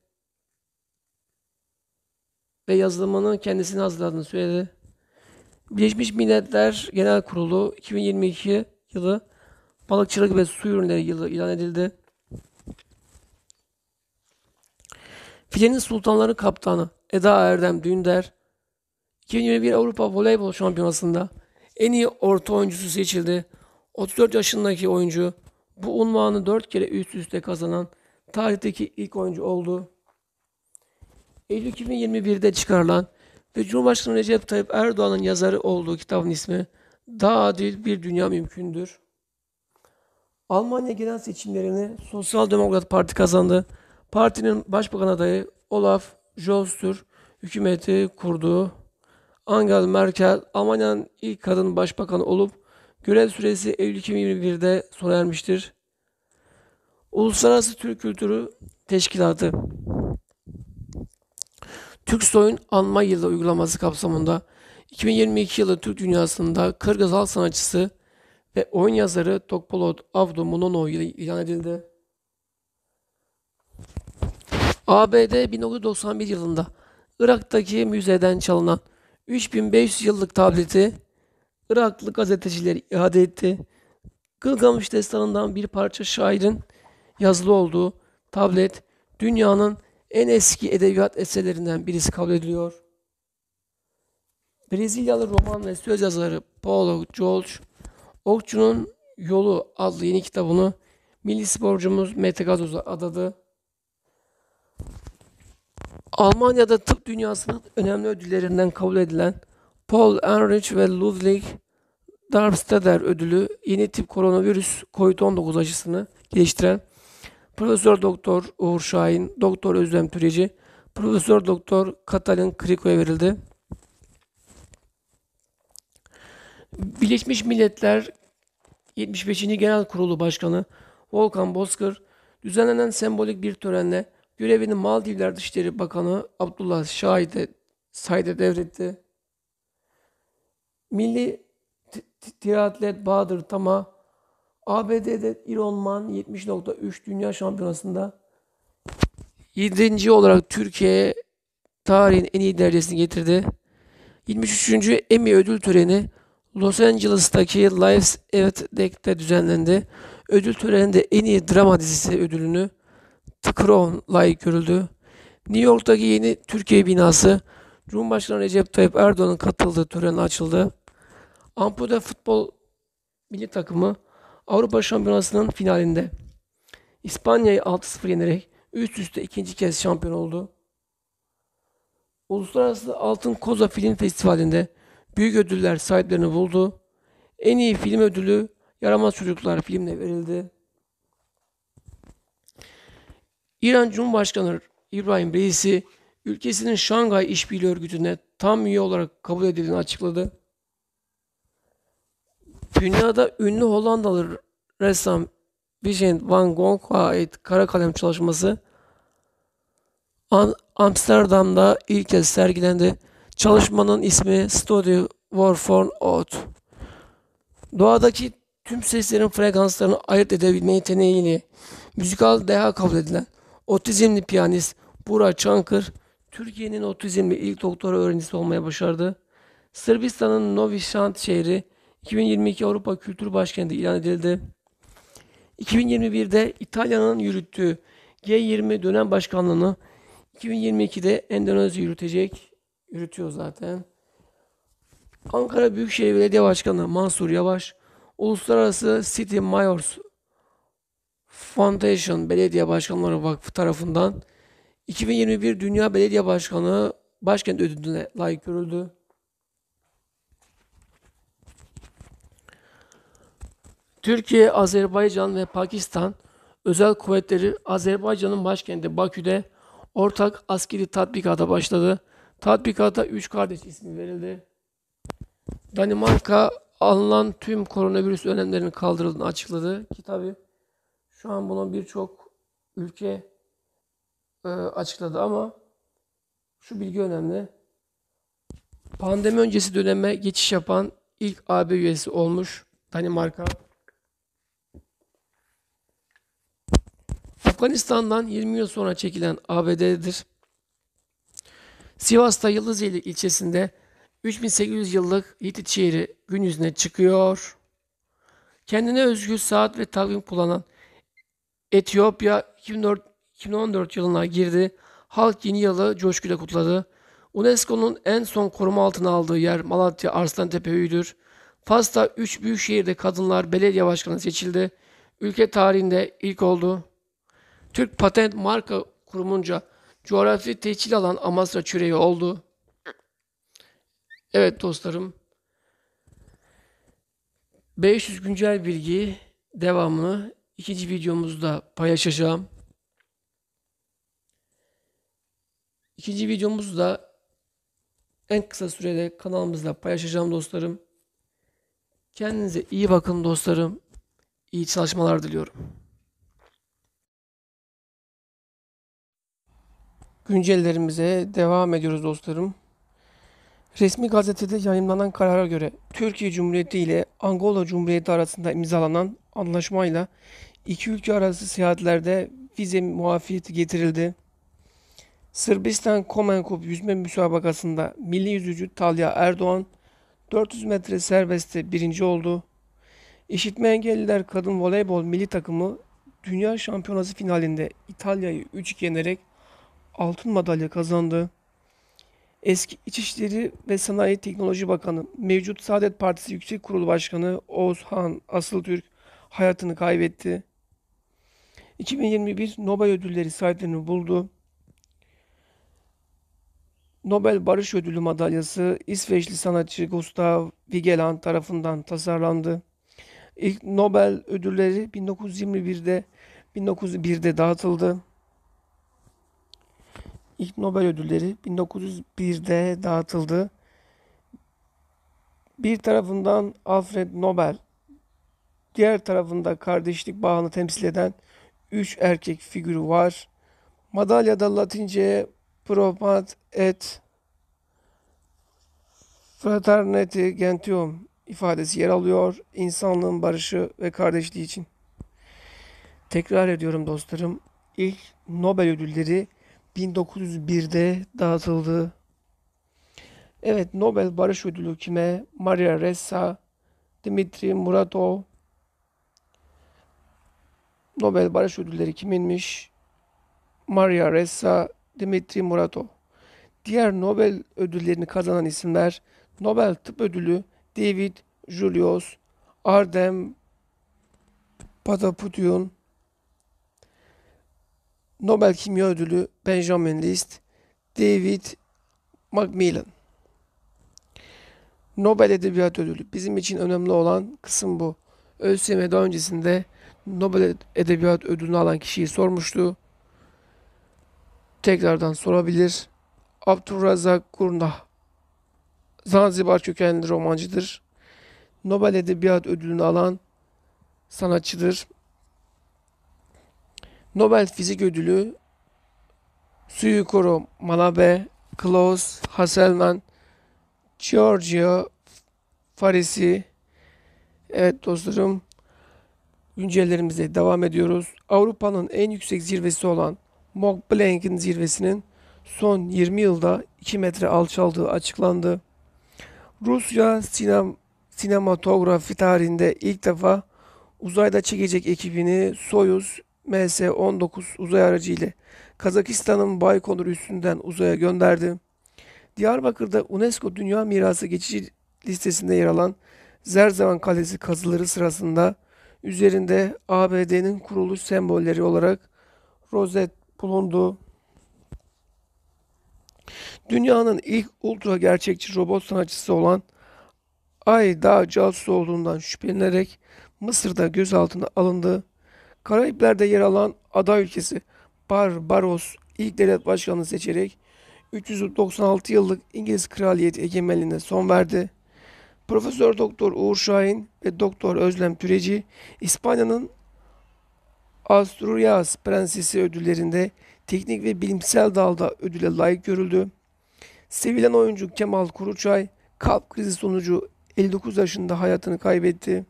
ve yazılımının kendisini hazırladığını söyledi. Birleşmiş Milletler Genel Kurulu 2022 yılı balıkçılık ve su ürünleri yılı ilan edildi. Filenin Sultanları Kaptanı Eda Erdem Dündar 2021 Avrupa Voleybol Şampiyonası'nda en iyi orta oyuncusu seçildi. 34 yaşındaki oyuncu bu unvanı 4 kere üst üste kazanan tarihteki ilk oyuncu oldu. Eylül 2021'de çıkarılan ve Cumhurbaşkanı Recep Tayyip Erdoğan'ın yazarı olduğu kitabın ismi Daha Adil Bir Dünya Mümkündür. Almanya genel seçimlerini Sosyal Demokrat Parti kazandı. Partinin başbakan adayı Olaf Jostur hükümeti kurduğu Angela Merkel Almanya'nın ilk kadın başbakanı olup görev süresi Eylül 2021'de sona ermiştir. Uluslararası Türk Kültürü Teşkilatı Türk Türksoy'un anma yılı uygulaması kapsamında 2022 yılı Türk dünyasında Kırgız halk sanatçısı ve oyun yazarı Tokpolot Avdu Munono ilan edildi. ABD 1991 yılında Irak'taki müzeden çalınan 3500 yıllık tableti Iraklı gazetecileri iade etti. Gılgamış destanından bir parça şairin yazılı olduğu tablet dünyanın en eski edebiyat eserlerinden birisi kabul ediliyor. Brezilyalı roman ve söz yazarı Paulo George, Okçu'nun Yolu adlı yeni kitabını milli sporcumuz Mete Gazoz'a adadı. Almanya'da tıp dünyasının önemli ödüllerinden kabul edilen Paul Ehrlich ve Ludwig Darmstadter ödülü yeni tip koronavirüs COVID-19 aşısını geliştiren Profesör Doktor Uğur Şahin, Doktor Özlem Türeci, Profesör Doktor Katalin Kriko'ya verildi. Birleşmiş Milletler 75. Genel Kurulu Başkanı Volkan Bozkır düzenlenen sembolik bir törenle Görevini Maldivler Dışişleri Bakanı Abdullah Şahide Said'e devretti. Milli triatlet Bahadır Tama ABD'de Ironman 70.3 Dünya Şampiyonası'nda 7. olarak Türkiye'ye tarihin en iyi derecesini getirdi. 23. Emmy ödül töreni Los Angeles'taki Lives Deck'te düzenlendi. Ödül töreninde en iyi drama dizisi ödülünü Tıkıroğan layık görüldü. New York'taki yeni Türkiye binası Cumhurbaşkanı Recep Tayyip Erdoğan'ın katıldığı törenle açıldı. Ampuda futbol milli takımı Avrupa Şampiyonası'nın finalinde İspanya'yı 6-0 yenerek üst üste ikinci kez şampiyon oldu. Uluslararası Altın Koza Film Festivali'nde büyük ödüller sahiplerini buldu. En iyi film ödülü Yaramaz Çocuklar filmle verildi. İran Cumhurbaşkanı İbrahim Reisi ülkesinin Şangay İşbirliği Örgütü'ne tam üye olarak kabul edildiğini açıkladı. Dünyada ünlü Hollandalı ressam Vincent van Gogh'a ait kara kalem çalışması Amsterdam'da ilk kez sergilendi. Çalışmanın ismi Studio War for Out. Doğadaki tüm seslerin frekanslarını ayırt edebilme yeteneğiyle müzikal deha kabul edilen Otizmli piyanist Burak Çankır, Türkiye'nin otizmli ilk doktora öğrencisi olmaya başardı. Sırbistan'ın Novi Sad şehri 2022 Avrupa Kültür Başkenti ilan edildi. 2021'de İtalya'nın yürüttüğü G20 dönem başkanlığını 2022'de Endonezya yürütecek. Yürütüyor zaten. Ankara Büyükşehir Belediye Başkanı Mansur Yavaş, Uluslararası City Mayors Foundation Belediye Başkanları Vakfı tarafından 2021 Dünya Belediye Başkanı Başkent Ödülü'ne layık görüldü. Türkiye, Azerbaycan ve Pakistan özel kuvvetleri Azerbaycan'ın başkenti Bakü'de ortak askeri tatbikata başladı. Tatbikata 3 kardeş ismi verildi. Danimarka alınan tüm koronavirüs önlemlerinin kaldırıldığını açıkladı ki tabii şu an bunu birçok ülke e, açıkladı ama şu bilgi önemli. Pandemi öncesi döneme geçiş yapan ilk AB üyesi olmuş Danimarka. Afganistan'dan 20 yıl sonra çekilen ABD'dir. Sivas'ta Yıldızeli ilçesinde 3800 yıllık Hitit şehri gün yüzüne çıkıyor. Kendine özgü saat ve takvim kullanan Etiyopya 2004, 2014 yılına girdi. Halk yeni yılı coşkuyla kutladı. UNESCO'nun en son koruma altına aldığı yer Malatya Arslantepe Hü'dür. Fas'ta 3 büyük şehirde kadınlar belediye başkanı seçildi. Ülke tarihinde ilk oldu. Türk Patent Marka Kurumunca coğrafi teçhil alan Amasra çüreği oldu. Evet dostlarım. 500 güncel bilgi devamı ikinci videomuzda paylaşacağım. İkinci videomuzda en kısa sürede kanalımızda paylaşacağım dostlarım. Kendinize iyi bakın dostlarım. İyi çalışmalar diliyorum. Güncellerimize devam ediyoruz dostlarım. Resmi gazetede yayınlanan karara göre Türkiye Cumhuriyeti ile Angola Cumhuriyeti arasında imzalanan anlaşmayla İki ülke arası seyahatlerde vize muafiyeti getirildi. Sırbistan Komen yüzme müsabakasında milli yüzücü Talya Erdoğan 400 metre serbestte birinci oldu. İşitme engelliler kadın voleybol milli takımı Dünya Şampiyonası finalinde İtalya'yı 3 yenerek altın madalya kazandı. Eski İçişleri ve Sanayi Teknoloji Bakanı, mevcut Saadet Partisi Yüksek Kurulu Başkanı Oğuzhan Asıltürk hayatını kaybetti. 2021 Nobel Ödülleri saatlerini buldu. Nobel Barış Ödülü madalyası İsveçli sanatçı Gustav Vigeland tarafından tasarlandı. İlk Nobel ödülleri 1921'de 1901'de dağıtıldı. İlk Nobel ödülleri 1901'de dağıtıldı. Bir tarafından Alfred Nobel, diğer tarafında kardeşlik bağını temsil eden 3 erkek figürü var. Madalyada Latince probat et fraternity gentium ifadesi yer alıyor. İnsanlığın barışı ve kardeşliği için. Tekrar ediyorum dostlarım. İlk Nobel ödülleri 1901'de dağıtıldı. Evet Nobel Barış Ödülü kime? Maria Ressa, Dimitri Muratov, Nobel Barış Ödülleri kiminmiş? Maria Ressa, Dimitri Muratov. Diğer Nobel ödüllerini kazanan isimler Nobel Tıp Ödülü David Julius, Ardem Pataputian, Nobel Kimya Ödülü Benjamin List, David Macmillan. Nobel Edebiyat Ödülü. Bizim için önemli olan kısım bu. ÖSYM daha öncesinde Nobel Edebiyat Ödülünü alan kişiyi sormuştu. Tekrardan sorabilir. Abdurrazak Gurnah Zanzibar kökenli romancıdır. Nobel Edebiyat Ödülünü alan sanatçıdır. Nobel Fizik Ödülü Suyukoro Manabe, Klaus Hasselmann, Giorgio Farisi. Evet dostlarım Güncellerimize devam ediyoruz. Avrupa'nın en yüksek zirvesi olan Mont Blanc'in zirvesinin son 20 yılda 2 metre alçaldığı açıklandı. Rusya sinem sinematografi tarihinde ilk defa uzayda çekecek ekibini Soyuz MS-19 uzay aracı ile Kazakistan'ın Baykonur üstünden uzaya gönderdi. Diyarbakır'da UNESCO Dünya Mirası geçici listesinde yer alan Zerzevan Kalesi kazıları sırasında Üzerinde ABD'nin kuruluş sembolleri olarak rozet bulundu. Dünyanın ilk ultra gerçekçi robot sanatçısı olan Ayda casus olduğundan şüphelenerek Mısır'da gözaltına alındı. Karayipler'de yer alan ada ülkesi Barbaros ilk devlet başkanını seçerek 396 yıllık İngiliz kraliyet egemenliğine son verdi. Profesör Doktor Uğur Şahin ve Doktor Özlem Türeci İspanya'nın Asturias Prensesi ödüllerinde teknik ve bilimsel dalda ödüle layık görüldü. Sevilen oyuncu Kemal Kuruçay kalp krizi sonucu 59 yaşında hayatını kaybetti.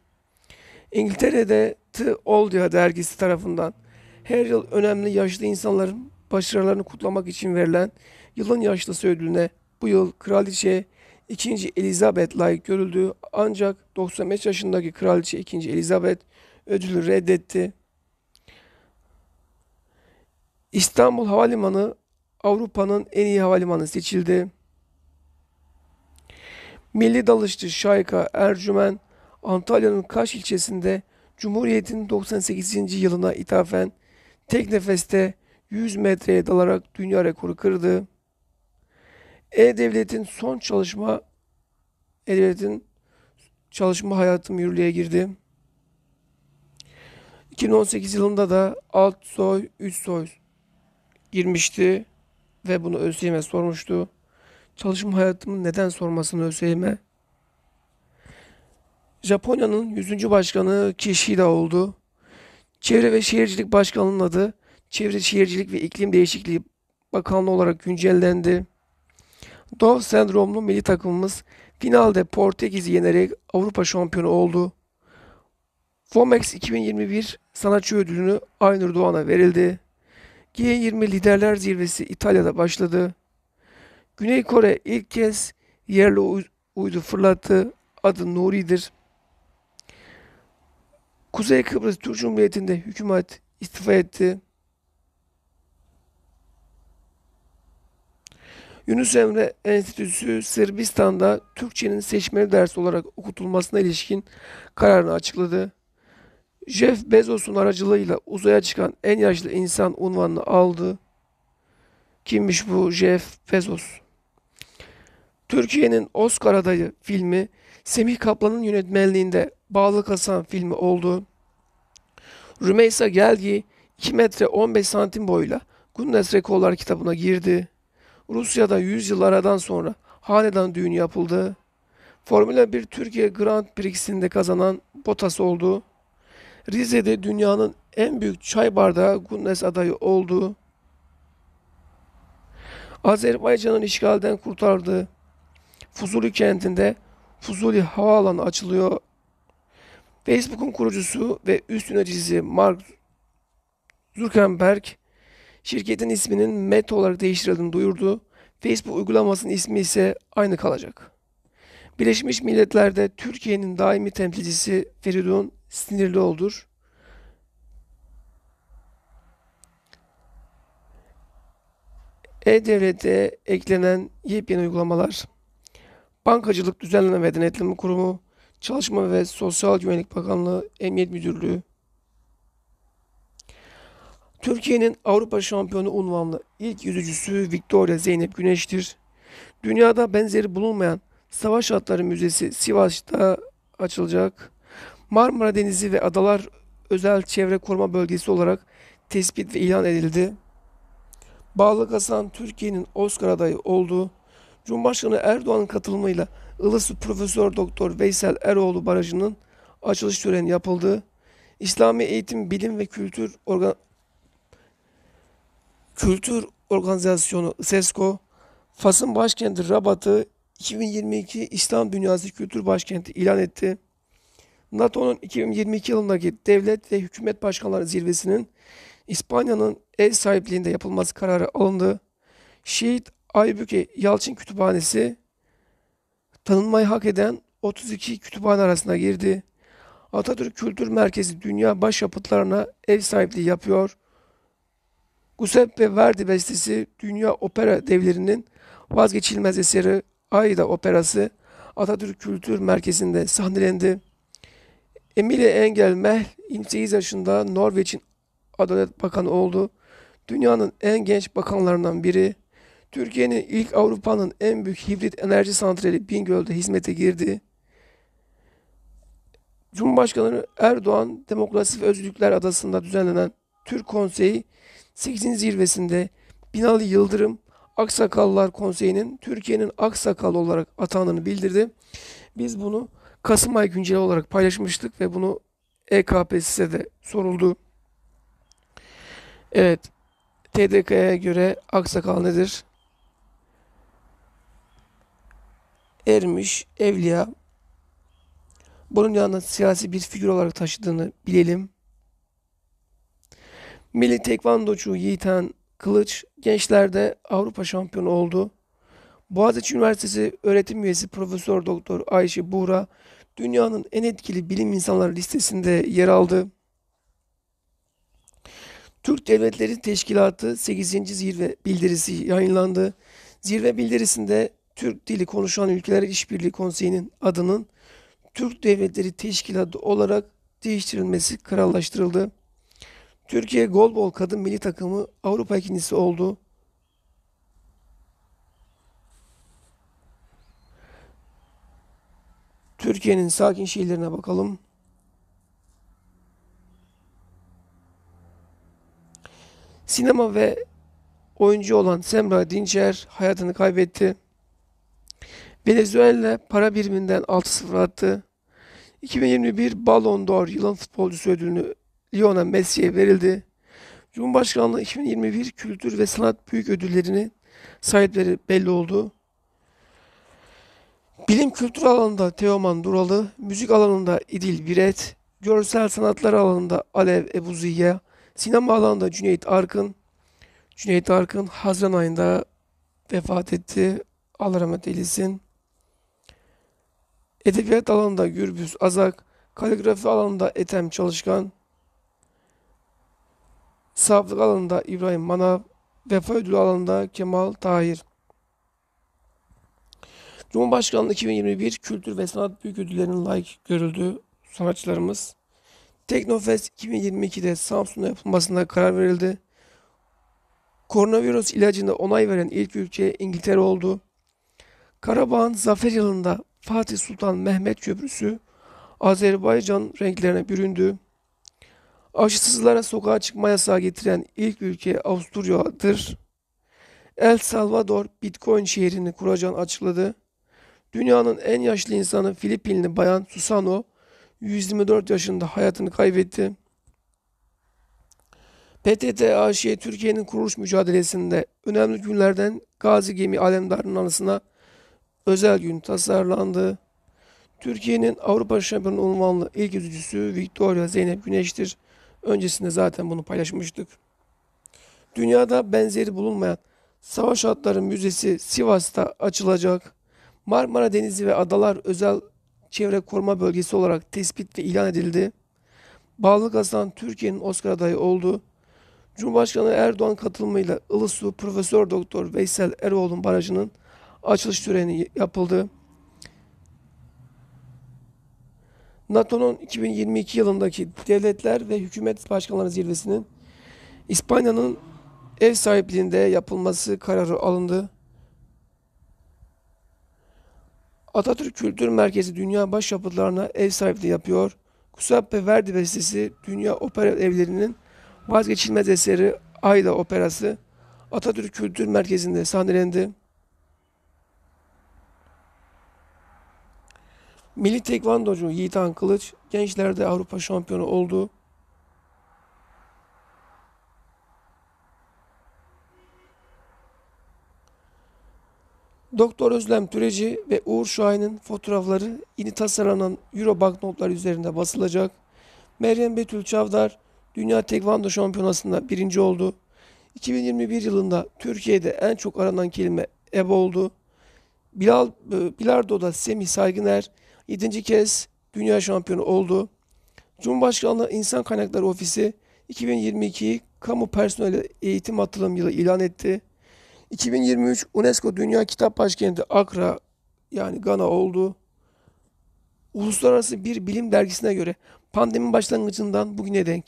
İngiltere'de The Oldia dergisi tarafından her yıl önemli yaşlı insanların başarılarını kutlamak için verilen yılın yaşlısı ödülüne bu yıl kraliçe 2. Elizabeth layık görüldü ancak 95 yaşındaki kraliçe 2. Elizabeth ödülü reddetti. İstanbul Havalimanı Avrupa'nın en iyi havalimanı seçildi. Milli dalışçı Şayka Ercümen Antalya'nın Kaş ilçesinde Cumhuriyet'in 98. yılına ithafen tek nefeste 100 metreye dalarak dünya rekoru kırdı. E-Devlet'in son çalışma E-Devlet'in çalışma hayatım yürürlüğe girdi. 2018 yılında da alt soy, üst soy girmişti ve bunu ÖSYM'e sormuştu. Çalışma hayatımı neden sormasını ÖSYM'e? Japonya'nın 100. başkanı Kishida oldu. Çevre ve Şehircilik başkanının adı Çevre Şehircilik ve İklim Değişikliği Bakanlığı olarak güncellendi. Down sendromlu milli takımımız finalde Portekiz'i yenerek Avrupa şampiyonu oldu. Fomex 2021 sanatçı ödülünü Aynur Doğan'a verildi. G20 Liderler Zirvesi İtalya'da başladı. Güney Kore ilk kez yerli uydu fırlattı. Adı Nuri'dir. Kuzey Kıbrıs Türk Cumhuriyeti'nde hükümet istifa etti. Yunus Emre Enstitüsü Sırbistan'da Türkçenin seçmeli ders olarak okutulmasına ilişkin kararını açıkladı. Jeff Bezos'un aracılığıyla uzaya çıkan en yaşlı insan unvanını aldı. Kimmiş bu Jeff Bezos? Türkiye'nin Oscar adayı filmi Semih Kaplan'ın yönetmenliğinde Bağlı Kasan filmi oldu. Rümeysa Gelgi 2 metre 15 santim boyuyla Guinness Rekorlar kitabına girdi. Rusya'da yüzyıllardan sonra hanedan düğün yapıldı. Formula 1 Türkiye Grand Prix'sinde kazanan Bottas oldu. Rize'de dünyanın en büyük çay bardağı Guinness adayı oldu. Azerbaycan'ın işgalden kurtardığı Fuzuli kentinde Fuzuli Havaalanı açılıyor. Facebook'un kurucusu ve üst yöneticisi Mark Zuckerberg Şirketin isminin Meta olarak değiştirildiğini duyurdu. Facebook uygulamasının ismi ise aynı kalacak. Birleşmiş Milletler'de Türkiye'nin daimi temsilcisi Feridun Sinirlioğlu'dur. E-Devlet'e eklenen yepyeni uygulamalar, Bankacılık Düzenleme ve Denetleme Kurumu, Çalışma ve Sosyal Güvenlik Bakanlığı Emniyet Müdürlüğü, Türkiye'nin Avrupa şampiyonu unvanlı ilk yüzücüsü Victoria Zeynep Güneş'tir. Dünyada benzeri bulunmayan Savaş Atları Müzesi Sivas'ta açılacak. Marmara Denizi ve Adalar Özel Çevre Koruma Bölgesi olarak tespit ve ilan edildi. Bağlık Hasan Türkiye'nin Oscar adayı oldu. Cumhurbaşkanı Erdoğan'ın katılımıyla Ilısı Profesör Doktor Veysel Eroğlu Barajı'nın açılış töreni yapıldı. İslami Eğitim Bilim ve Kültür Organ Kültür Organizasyonu SESCO, Fas'ın başkenti Rabat'ı 2022 İslam Dünyası Kültür Başkenti ilan etti. NATO'nun 2022 yılındaki devlet ve hükümet başkanları zirvesinin İspanya'nın ev sahipliğinde yapılması kararı alındı. Şehit Aybüke Yalçın Kütüphanesi tanınmayı hak eden 32 kütüphane arasına girdi. Atatürk Kültür Merkezi dünya başyapıtlarına ev sahipliği yapıyor. Giuseppe Verdi bestesi dünya opera devlerinin vazgeçilmez eseri Aida Operası Atatürk Kültür Merkezi'nde sahnelendi. Emile Engel Mehl 28 yaşında Norveç'in Adalet Bakanı oldu. Dünyanın en genç bakanlarından biri. Türkiye'nin ilk Avrupa'nın en büyük hibrit enerji santrali Bingöl'de hizmete girdi. Cumhurbaşkanı Erdoğan Demokrasi ve Özgürlükler Adası'nda düzenlenen Türk Konseyi 8. zirvesinde Binali Yıldırım Aksakallar Konseyi'nin Türkiye'nin aksakal olarak atandığını bildirdi. Biz bunu Kasım ayı günceli olarak paylaşmıştık ve bunu EKPS'e de soruldu. Evet. TDK'ya göre aksakal nedir? Ermiş, evliya. Bunun yanında siyasi bir figür olarak taşıdığını bilelim. Milli tekvandocu Yiğiten Kılıç gençlerde Avrupa şampiyonu oldu. Boğaziçi Üniversitesi öğretim üyesi Profesör Doktor Ayşe Buğra dünyanın en etkili bilim insanları listesinde yer aldı. Türk Devletleri Teşkilatı 8. Zirve Bildirisi yayınlandı. Zirve bildirisinde Türk dili konuşan ülkeler işbirliği konseyinin adının Türk Devletleri Teşkilatı olarak değiştirilmesi kararlaştırıldı. Türkiye Golbol Kadın Milli Takımı Avrupa ikincisi oldu. Türkiye'nin sakin şiirlerine bakalım. Sinema ve oyuncu olan Semra Dinçer hayatını kaybetti. Venezuela para biriminden 6-0 attı. 2021 Ballon d'Or yılın futbolcusu ödülünü Lyon'a Messi'ye verildi. Cumhurbaşkanlığı 2021 Kültür ve Sanat Büyük Ödülleri'ni sahipleri belli oldu. Bilim kültür alanında Teoman Duralı, müzik alanında İdil Biret, görsel sanatlar alanında Alev Ebu Ziya, sinema alanında Cüneyt Arkın, Cüneyt Arkın Haziran ayında vefat etti. Allah rahmet eylesin. Edebiyat alanında Gürbüz Azak, kaligrafi alanında Etem Çalışkan, Saflık alanında İbrahim Manav, vefa ödülü alanında Kemal Tahir. Cumhurbaşkanlığı 2021 Kültür ve Sanat Büyük Ödülleri'nin layık like görüldü sanatçılarımız. Teknofest 2022'de Samsun'da yapılmasına karar verildi. Koronavirüs ilacını onay veren ilk ülke İngiltere oldu. Karabağ'ın zafer yılında Fatih Sultan Mehmet Köprüsü Azerbaycan renklerine büründü. Aşısızlara sokağa çıkma yasağı getiren ilk ülke Avusturya'dır. El Salvador Bitcoin şehrini kuracağını açıkladı. Dünyanın en yaşlı insanı Filipinli bayan Susano 124 yaşında hayatını kaybetti. PTT AŞ Türkiye'nin kuruluş mücadelesinde önemli günlerden Gazi Gemi Alemdar'ın anısına özel gün tasarlandı. Türkiye'nin Avrupa şampiyonu unvanlı ilk yüzücüsü Victoria Zeynep Güneş'tir. Öncesinde zaten bunu paylaşmıştık. Dünyada benzeri bulunmayan Savaş Atları Müzesi Sivas'ta açılacak. Marmara Denizi ve Adalar Özel Çevre Koruma Bölgesi olarak tespit ve ilan edildi. Bağlık Aslan Türkiye'nin Oscar adayı oldu. Cumhurbaşkanı Erdoğan katılımıyla Ilısu Profesör Doktor Veysel Eroğlu'nun barajının açılış töreni yapıldı. NATO'nun 2022 yılındaki devletler ve hükümet başkanları zirvesinin İspanya'nın ev sahipliğinde yapılması kararı alındı. Atatürk Kültür Merkezi dünya başyapıtlarına ev sahipliği yapıyor. Kusappe Verdi bestesi dünya opera evlerinin vazgeçilmez eseri Ayda Operası Atatürk Kültür Merkezi'nde sahnelendi. Milli tekvandocu Yiğitan Kılıç gençlerde Avrupa şampiyonu oldu. Doktor Özlem Türeci ve Uğur Şahin'in fotoğrafları yeni tasarlanan Euro banknotlar üzerinde basılacak. Meryem Betül Çavdar Dünya Tekvando Şampiyonası'nda birinci oldu. 2021 yılında Türkiye'de en çok aranan kelime EBO oldu. Bilal, e, Bilardo'da Semih Saygıner 7. kez dünya şampiyonu oldu. Cumhurbaşkanlığı İnsan Kaynakları Ofisi 2022'yi kamu personeli eğitim atılım yılı ilan etti. 2023 UNESCO Dünya Kitap Başkenti Akra yani Gana oldu. Uluslararası bir bilim dergisine göre pandemi başlangıcından bugüne denk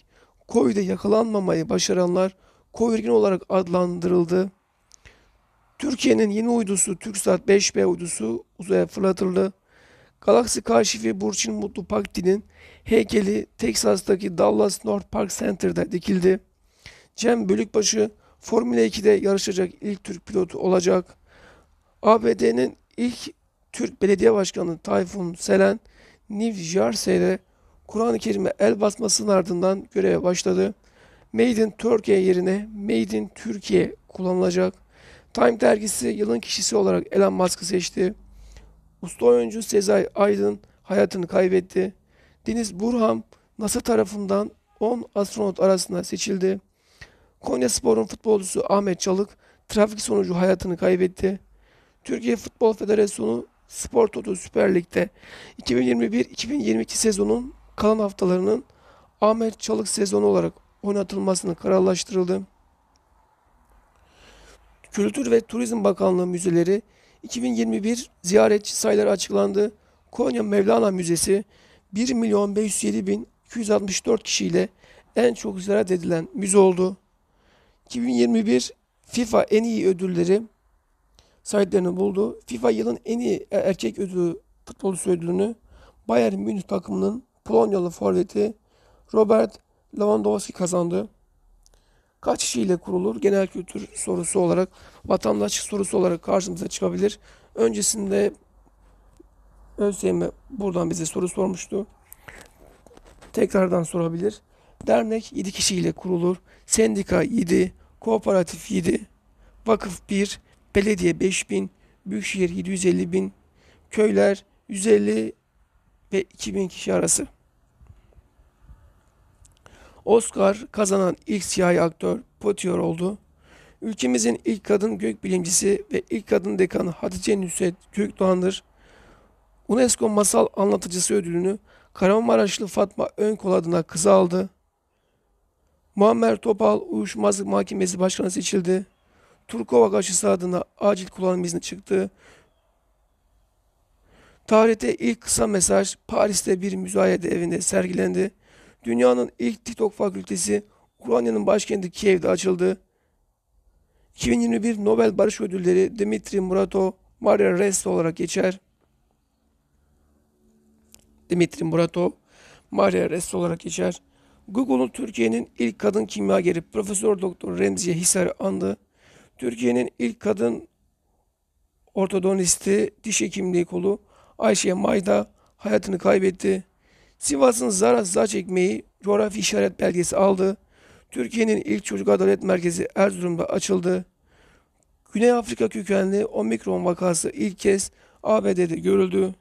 COVID'e yakalanmamayı başaranlar COVID'in olarak adlandırıldı. Türkiye'nin yeni uydusu TürkSat 5B uydusu uzaya fırlatıldı. Galaksi Kaşifi Burçin Mutlu Pakti'nin heykeli Teksas'taki Dallas North Park Center'da dikildi. Cem Bölükbaşı Formula 2'de yarışacak ilk Türk pilotu olacak. ABD'nin ilk Türk belediye başkanı Tayfun Selen, New Jersey'de Kur'an-ı Kerim'e el basmasının ardından göreve başladı. Made in Turkey yerine Made in Türkiye kullanılacak. Time dergisi yılın kişisi olarak Elon Musk'ı seçti. Usta oyuncu Sezai Aydın hayatını kaybetti. Deniz Burham NASA tarafından 10 astronot arasında seçildi. Konya Spor'un futbolcusu Ahmet Çalık trafik sonucu hayatını kaybetti. Türkiye Futbol Federasyonu Spor Toto Süper Lig'de 2021-2022 sezonun kalan haftalarının Ahmet Çalık sezonu olarak oynatılmasını kararlaştırıldı. Kültür ve Turizm Bakanlığı müzeleri 2021 ziyaretçi sayıları açıklandı. Konya Mevlana Müzesi 1 milyon 507 bin 264 kişiyle en çok ziyaret edilen müze oldu. 2021 FIFA en iyi ödülleri sahiplerini buldu. FIFA yılın en iyi e, erkek ödülü futbolcusu ödülünü Bayern Münih takımının Polonyalı forveti Robert Lewandowski kazandı kaç kişiyle kurulur? Genel kültür sorusu olarak, vatandaşlık sorusu olarak karşımıza çıkabilir. Öncesinde ÖSYM buradan bize soru sormuştu. Tekrardan sorabilir. Dernek 7 kişiyle kurulur. Sendika 7, kooperatif 7, vakıf 1, belediye 5000, büyükşehir 750 bin, köyler 150 ve 2000 kişi arası. Oscar kazanan ilk siyahi aktör Potier oldu. Ülkemizin ilk kadın gök bilimcisi ve ilk kadın dekanı Hatice Nusret Gökdoğan'dır. UNESCO Masal Anlatıcısı ödülünü Kahramanmaraşlı Fatma Önkol adına kıza aldı. Muammer Topal Uyuşmazlık Mahkemesi Başkanı seçildi. Turkova aşısı adına acil kullanım izni çıktı. Tarihte ilk kısa mesaj Paris'te bir müzayede evinde sergilendi dünyanın ilk TikTok fakültesi Ukrayna'nın başkenti Kiev'de açıldı. 2021 Nobel Barış Ödülleri Dimitri Muratov, Maria Rest olarak geçer. Dimitri Muratov, Maria Rest olarak geçer. Google'un Türkiye'nin ilk kadın kimyageri Profesör Doktor Remziye Hisar andı. Türkiye'nin ilk kadın ortodontisti diş hekimliği kolu Ayşe Mayda hayatını kaybetti. Sivas'ın Zaras Zaç ekmeği coğrafi işaret belgesi aldı. Türkiye'nin ilk çocuk adalet merkezi Erzurum'da açıldı. Güney Afrika kökenli omikron vakası ilk kez ABD'de görüldü.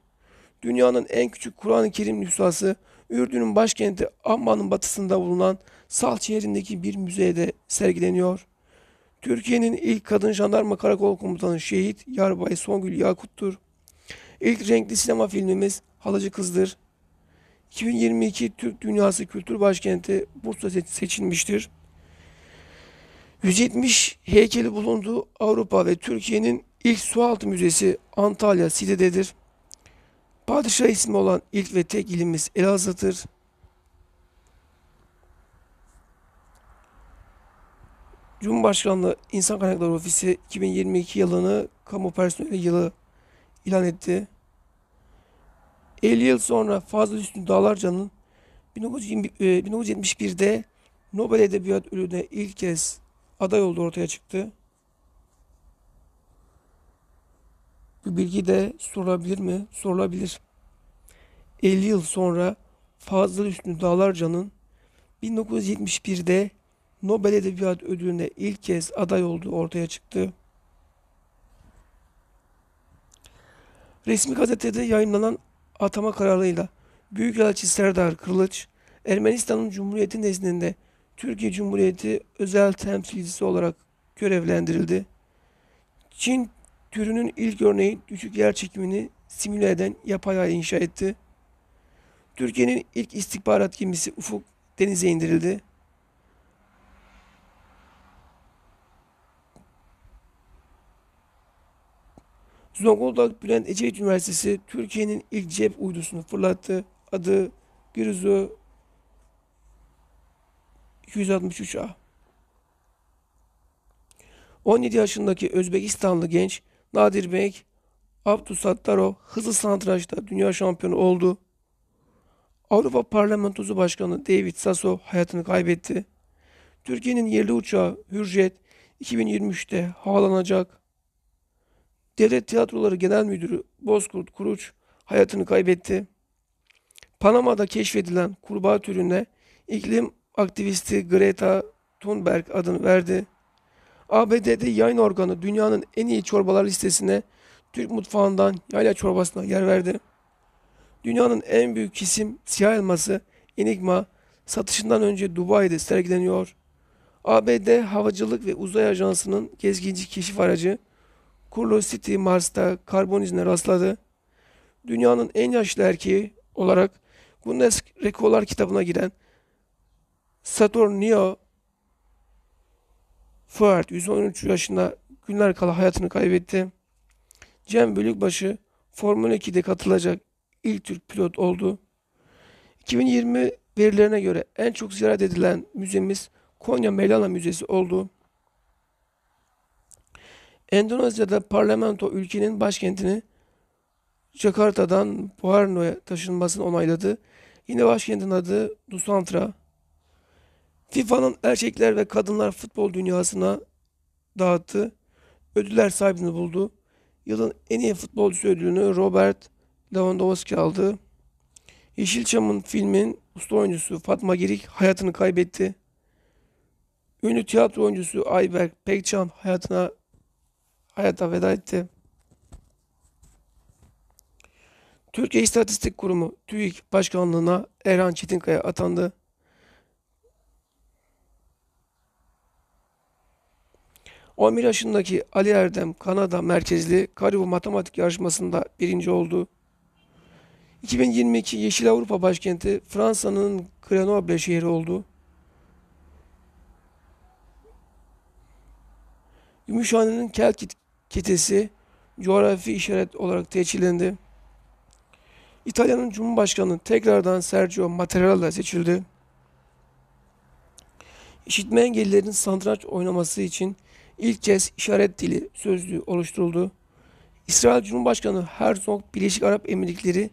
Dünyanın en küçük Kur'an-ı Kerim nüshası Ürdün'ün başkenti Amman'ın batısında bulunan Salç yerindeki bir müzede sergileniyor. Türkiye'nin ilk kadın jandarma karakol komutanı şehit Yarbay Songül Yakut'tur. İlk renkli sinema filmimiz Halacı Kız'dır. 2022 Türk Dünyası Kültür Başkenti Bursa seçilmiştir. 170 heykeli bulunduğu Avrupa ve Türkiye'nin ilk sualtı müzesi Antalya Side'dedir. Padişah ismi olan ilk ve tek ilimiz Elazığ'dır. Cumhurbaşkanlığı İnsan Kaynakları Ofisi 2022 yılını kamu personeli yılı ilan etti. 50 yıl sonra Fazıl Hüsnü Dağlarcan'ın 1971'de e, Nobel Edebiyat Ödülü'ne ilk kez aday olduğu ortaya çıktı. Bu bilgi de sorulabilir mi? Sorulabilir. 50 yıl sonra Fazıl Hüsnü Dağlarcan'ın 1971'de Nobel Edebiyat Ödülü'ne ilk kez aday olduğu ortaya çıktı. Resmi gazetede yayınlanan atama kararıyla Büyükelçi Serdar Kılıç, Ermenistan'ın Cumhuriyeti nezdinde Türkiye Cumhuriyeti özel temsilcisi olarak görevlendirildi. Çin türünün ilk örneği düşük yer çekimini simüle eden yapay ay inşa etti. Türkiye'nin ilk istihbarat gemisi Ufuk denize indirildi. Zonguldak Bülent Ecevit Üniversitesi Türkiye'nin ilk cep uydusunu fırlattı. Adı Gürüzü 263A. 17 yaşındaki Özbekistanlı genç Nadir Bek Abdusattarov hızlı santraçta dünya şampiyonu oldu. Avrupa Parlamentosu Başkanı David Sassou hayatını kaybetti. Türkiye'nin yerli uçağı Hürjet 2023'te havalanacak. Devlet Tiyatroları Genel Müdürü Bozkurt Kuruç hayatını kaybetti. Panama'da keşfedilen kurbağa türüne iklim aktivisti Greta Thunberg adını verdi. ABD'de yayın organı dünyanın en iyi çorbalar listesine Türk mutfağından yayla çorbasına yer verdi. Dünyanın en büyük isim siyah elması Enigma satışından önce Dubai'de sergileniyor. ABD Havacılık ve Uzay Ajansı'nın gezginci keşif aracı Kurlo City Mars'ta karbon izine rastladı. Dünyanın en yaşlı erkeği olarak Guinness Rekorlar kitabına giren Saturnio Fuert 113 yaşında günler kala hayatını kaybetti. Cem Bölükbaşı Formula 2'de katılacak ilk Türk pilot oldu. 2020 verilerine göre en çok ziyaret edilen müzemiz Konya Mevlana Müzesi oldu. Endonezya'da parlamento ülkenin başkentini Jakarta'dan Puerno'ya taşınmasını onayladı. Yine başkentin adı Nusantara. FIFA'nın erkekler ve kadınlar futbol dünyasına dağıttı. Ödüller sahibini buldu. Yılın en iyi futbolcusu ödülünü Robert Lewandowski aldı. Yeşilçam'ın filmin usta oyuncusu Fatma Girik hayatını kaybetti. Ünlü tiyatro oyuncusu Ayberk Pekcan hayatına hayata veda etti. Türkiye İstatistik Kurumu TÜİK Başkanlığına Erhan Çetinkaya atandı. ...11 yaşındaki Ali Erdem Kanada merkezli Karibu Matematik Yarışması'nda birinci oldu. 2022 Yeşil Avrupa başkenti Fransa'nın Grenoble şehri oldu. Gümüşhane'nin Kelkit kitesi coğrafi işaret olarak teçhillendi. İtalya'nın Cumhurbaşkanı tekrardan Sergio Mattarella seçildi. İşitme engellilerin satranç oynaması için ilk kez işaret dili sözlüğü oluşturuldu. İsrail Cumhurbaşkanı Herzog Birleşik Arap Emirlikleri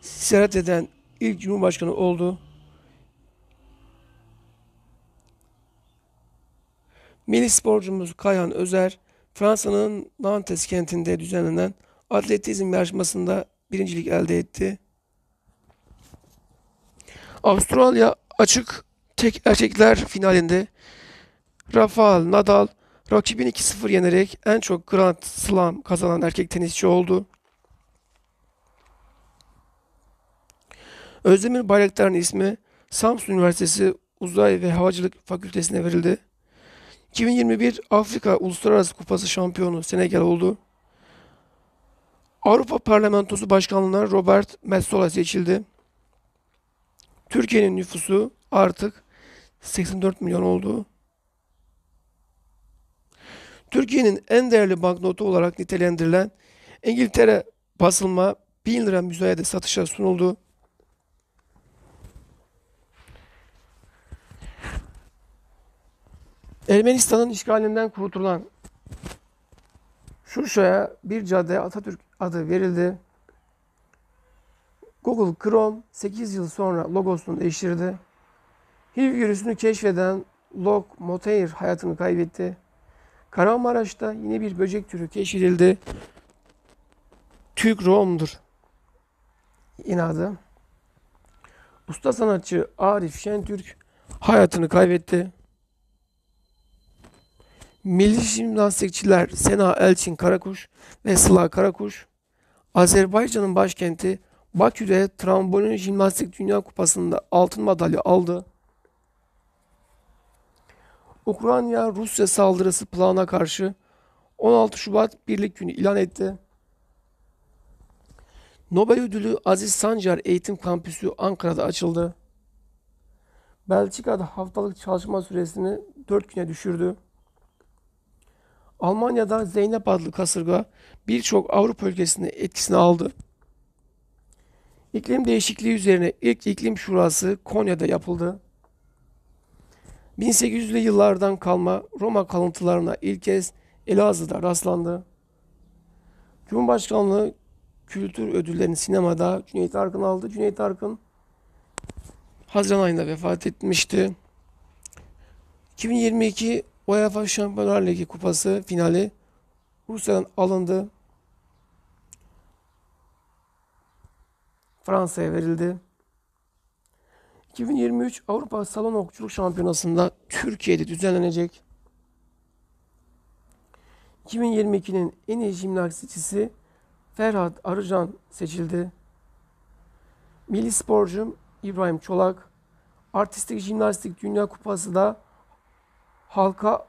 ziyaret eden ilk Cumhurbaşkanı oldu. Milli sporcumuz Kayhan Özer Fransa'nın Nantes kentinde düzenlenen atletizm yarışmasında birincilik elde etti. Avustralya açık tek erkekler finalinde Rafael Nadal rakibini 2-0 yenerek en çok Grand Slam kazanan erkek tenisçi oldu. Özdemir Bayraktar'ın ismi Samsun Üniversitesi Uzay ve Havacılık Fakültesine verildi. 2021 Afrika Uluslararası Kupası şampiyonu Senegal oldu. Avrupa Parlamentosu Başkanlığı'na Robert Metsola seçildi. Türkiye'nin nüfusu artık 84 milyon oldu. Türkiye'nin en değerli banknotu olarak nitelendirilen İngiltere basılma 1000 lira müzayede satışa sunuldu. Ermenistan'ın işgalinden kurtulan Şurşaya bir caddeye Atatürk adı verildi. Google Chrome 8 yıl sonra logosunu değiştirdi. HIV virüsünü keşfeden Lok Moteir hayatını kaybetti. Kahramanmaraş'ta yine bir böcek türü keşfedildi. Türk Rom'dur İnadı. Usta sanatçı Arif Şentürk hayatını kaybetti. Milli jimnastikçiler Sena Elçin Karakuş ve Sıla Karakuş, Azerbaycan'ın başkenti Bakü'de trambolin jimnastik dünya kupasında altın madalya aldı. Ukrayna-Rusya saldırısı planına karşı 16 Şubat Birlik Günü ilan etti. Nobel ödülü Aziz Sancar Eğitim Kampüsü Ankara'da açıldı. Belçika'da haftalık çalışma süresini 4 güne düşürdü. Almanya'da Zeynep adlı kasırga birçok Avrupa ülkesinde etkisini aldı. İklim değişikliği üzerine ilk iklim şurası Konya'da yapıldı. 1800'lü yıllardan kalma Roma kalıntılarına ilk kez Elazığ'da rastlandı. Cumhurbaşkanlığı kültür ödüllerini sinemada Cüneyt Arkın aldı. Cüneyt Arkın Haziran ayında vefat etmişti. 2022 UEFA Şampiyonlar Ligi kupası finali Rusya'dan alındı. Fransa'ya verildi. 2023 Avrupa Salon Okçuluk Şampiyonası'nda Türkiye'de düzenlenecek. 2022'nin en iyi jimnastikçisi Ferhat Arıcan seçildi. Milli sporcum İbrahim Çolak, Artistik Jimnastik Dünya Kupası da halka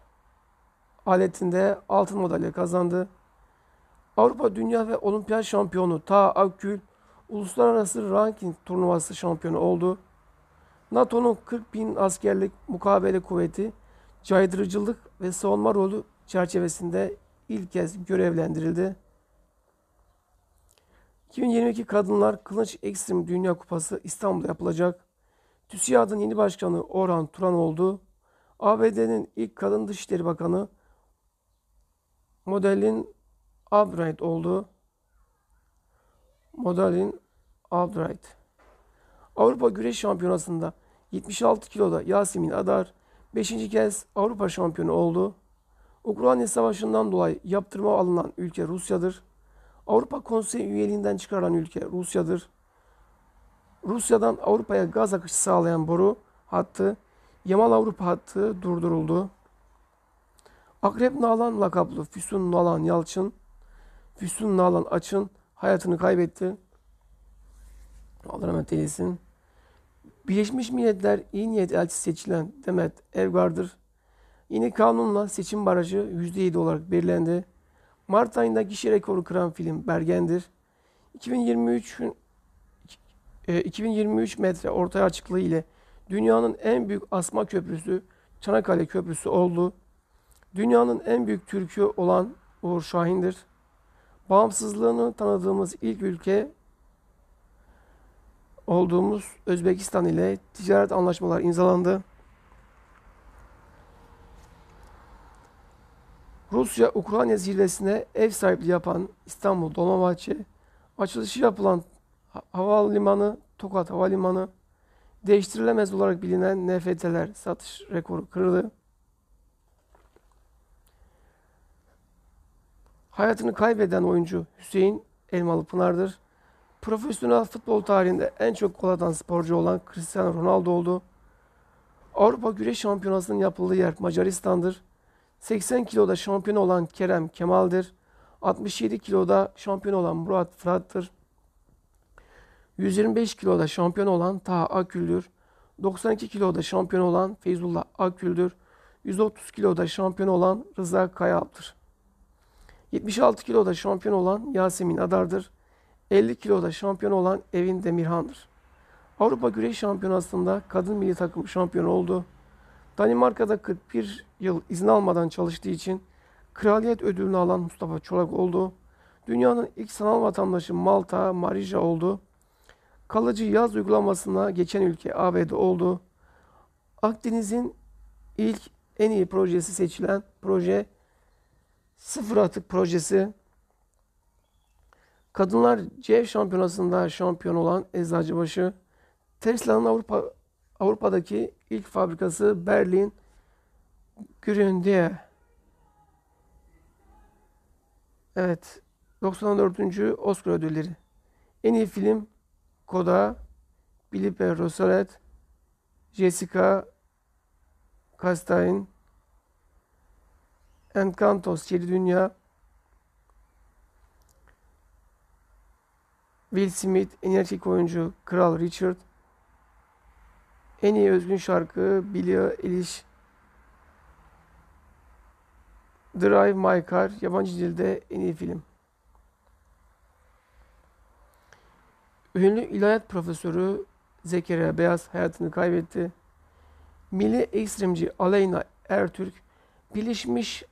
aletinde altın madalya kazandı. Avrupa Dünya ve Olimpiyat şampiyonu Ta Akgül uluslararası ranking turnuvası şampiyonu oldu. NATO'nun 40 bin askerlik mukabele kuvveti caydırıcılık ve savunma rolü çerçevesinde ilk kez görevlendirildi. 2022 Kadınlar Kılıç Ekstrem Dünya Kupası İstanbul'da yapılacak. TÜSİAD'ın yeni başkanı Orhan Turan oldu. ABD'nin ilk kadın Dışişleri Bakanı modelin Albright oldu. Modelin Albright. Avrupa Güreş Şampiyonası'nda 76 kiloda Yasemin Adar 5. kez Avrupa şampiyonu oldu. Ukrayna Savaşı'ndan dolayı yaptırma alınan ülke Rusya'dır. Avrupa Konseyi üyeliğinden çıkarılan ülke Rusya'dır. Rusya'dan Avrupa'ya gaz akışı sağlayan boru hattı Yamal Avrupa hattı durduruldu. Akrep Nalan lakaplı Füsun Nalan Yalçın, Füsun Nalan Açın hayatını kaybetti. Allah rahmet eylesin. Birleşmiş Milletler iyi Niyet Elçisi seçilen Demet Evgar'dır. Yeni kanunla seçim barajı %7 olarak belirlendi. Mart ayında kişi rekoru kıran film Bergen'dir. 2023 2023 e, metre ortaya açıklığı ile Dünyanın en büyük asma köprüsü Çanakkale Köprüsü oldu. Dünyanın en büyük türkü olan Uğur Şahin'dir. Bağımsızlığını tanıdığımız ilk ülke olduğumuz Özbekistan ile ticaret anlaşmalar imzalandı. Rusya-Ukrayna zirvesine ev sahipliği yapan İstanbul Dolmabahçe, açılışı yapılan havalimanı Tokat Havalimanı, Değiştirilemez olarak bilinen NFT'ler satış rekoru kırdı. Hayatını kaybeden oyuncu Hüseyin Elmalı Pınar'dır. Profesyonel futbol tarihinde en çok gol atan sporcu olan Cristiano Ronaldo oldu. Avrupa Güreş Şampiyonası'nın yapıldığı yer Macaristan'dır. 80 kiloda şampiyon olan Kerem Kemal'dir. 67 kiloda şampiyon olan Murat Fırat'tır. 125 kiloda şampiyon olan Taha Aküldür. 92 kiloda şampiyon olan Feyzullah Aküldür. 130 kiloda şampiyon olan Rıza Kayalp'tır. 76 kiloda şampiyon olan Yasemin Adar'dır. 50 kiloda şampiyon olan Evin Demirhan'dır. Avrupa Güreş Şampiyonası'nda kadın milli takım şampiyonu oldu. Danimarka'da 41 yıl izin almadan çalıştığı için kraliyet ödülünü alan Mustafa Çolak oldu. Dünyanın ilk sanal vatandaşı Malta Marija oldu kalıcı yaz uygulamasına geçen ülke ABD oldu. Akdeniz'in ilk en iyi projesi seçilen proje Sıfır Atık Projesi. Kadınlar C şampiyonasında şampiyon olan Eczacıbaşı, Tesla'nın Avrupa, Avrupa'daki ilk fabrikası Berlin Gründe. Evet, 94. Oscar ödülleri. En iyi film Koda, Filipe Rosolet, Jessica Castain, Encantos, Yedi Dünya, Will Smith, en erkek oyuncu Kral Richard, en iyi özgün şarkı Billie Eilish, Drive My Car, yabancı dilde en iyi film. Ünlü ilahiyat profesörü Zekeriya Beyaz hayatını kaybetti. Milli ekstremci Aleyna Ertürk, Birleşmiş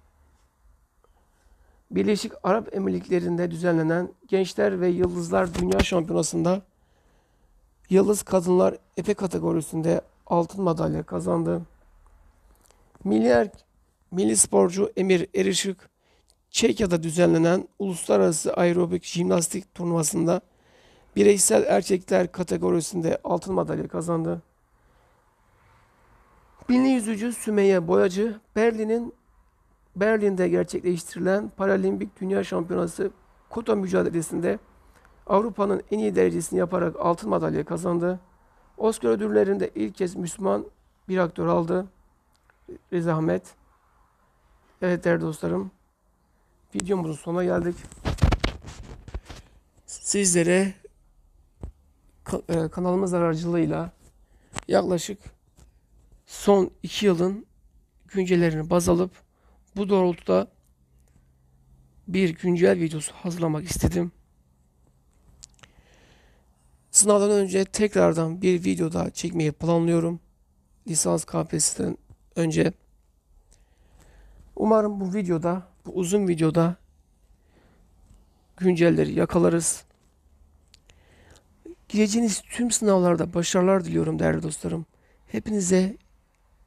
Birleşik Arap Emirlikleri'nde düzenlenen Gençler ve Yıldızlar Dünya Şampiyonası'nda Yıldız Kadınlar Epe kategorisinde altın madalya kazandı. Milli, er, milli sporcu Emir Erişik, Çekya'da düzenlenen Uluslararası Aerobik Jimnastik Turnuvası'nda Bireysel erkekler kategorisinde altın madalya kazandı. Binli yüzücü Sümeyye Boyacı Berlin'in Berlin'de gerçekleştirilen Paralimpik Dünya Şampiyonası kota mücadelesinde Avrupa'nın en iyi derecesini yaparak altın madalya kazandı. Oscar ödüllerinde ilk kez Müslüman bir aktör aldı. Reza Ahmet. Evet değerli dostlarım. Videomuzun sonuna geldik. Sizlere e, kanalımız aracılığıyla yaklaşık son 2 yılın güncelerini baz alıp bu doğrultuda bir güncel videosu hazırlamak istedim. Sınavdan önce tekrardan bir video daha çekmeyi planlıyorum. Lisans KPSS'den önce. Umarım bu videoda, bu uzun videoda güncelleri yakalarız. Gireceğiniz tüm sınavlarda başarılar diliyorum değerli dostlarım. Hepinize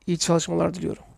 iyi çalışmalar diliyorum.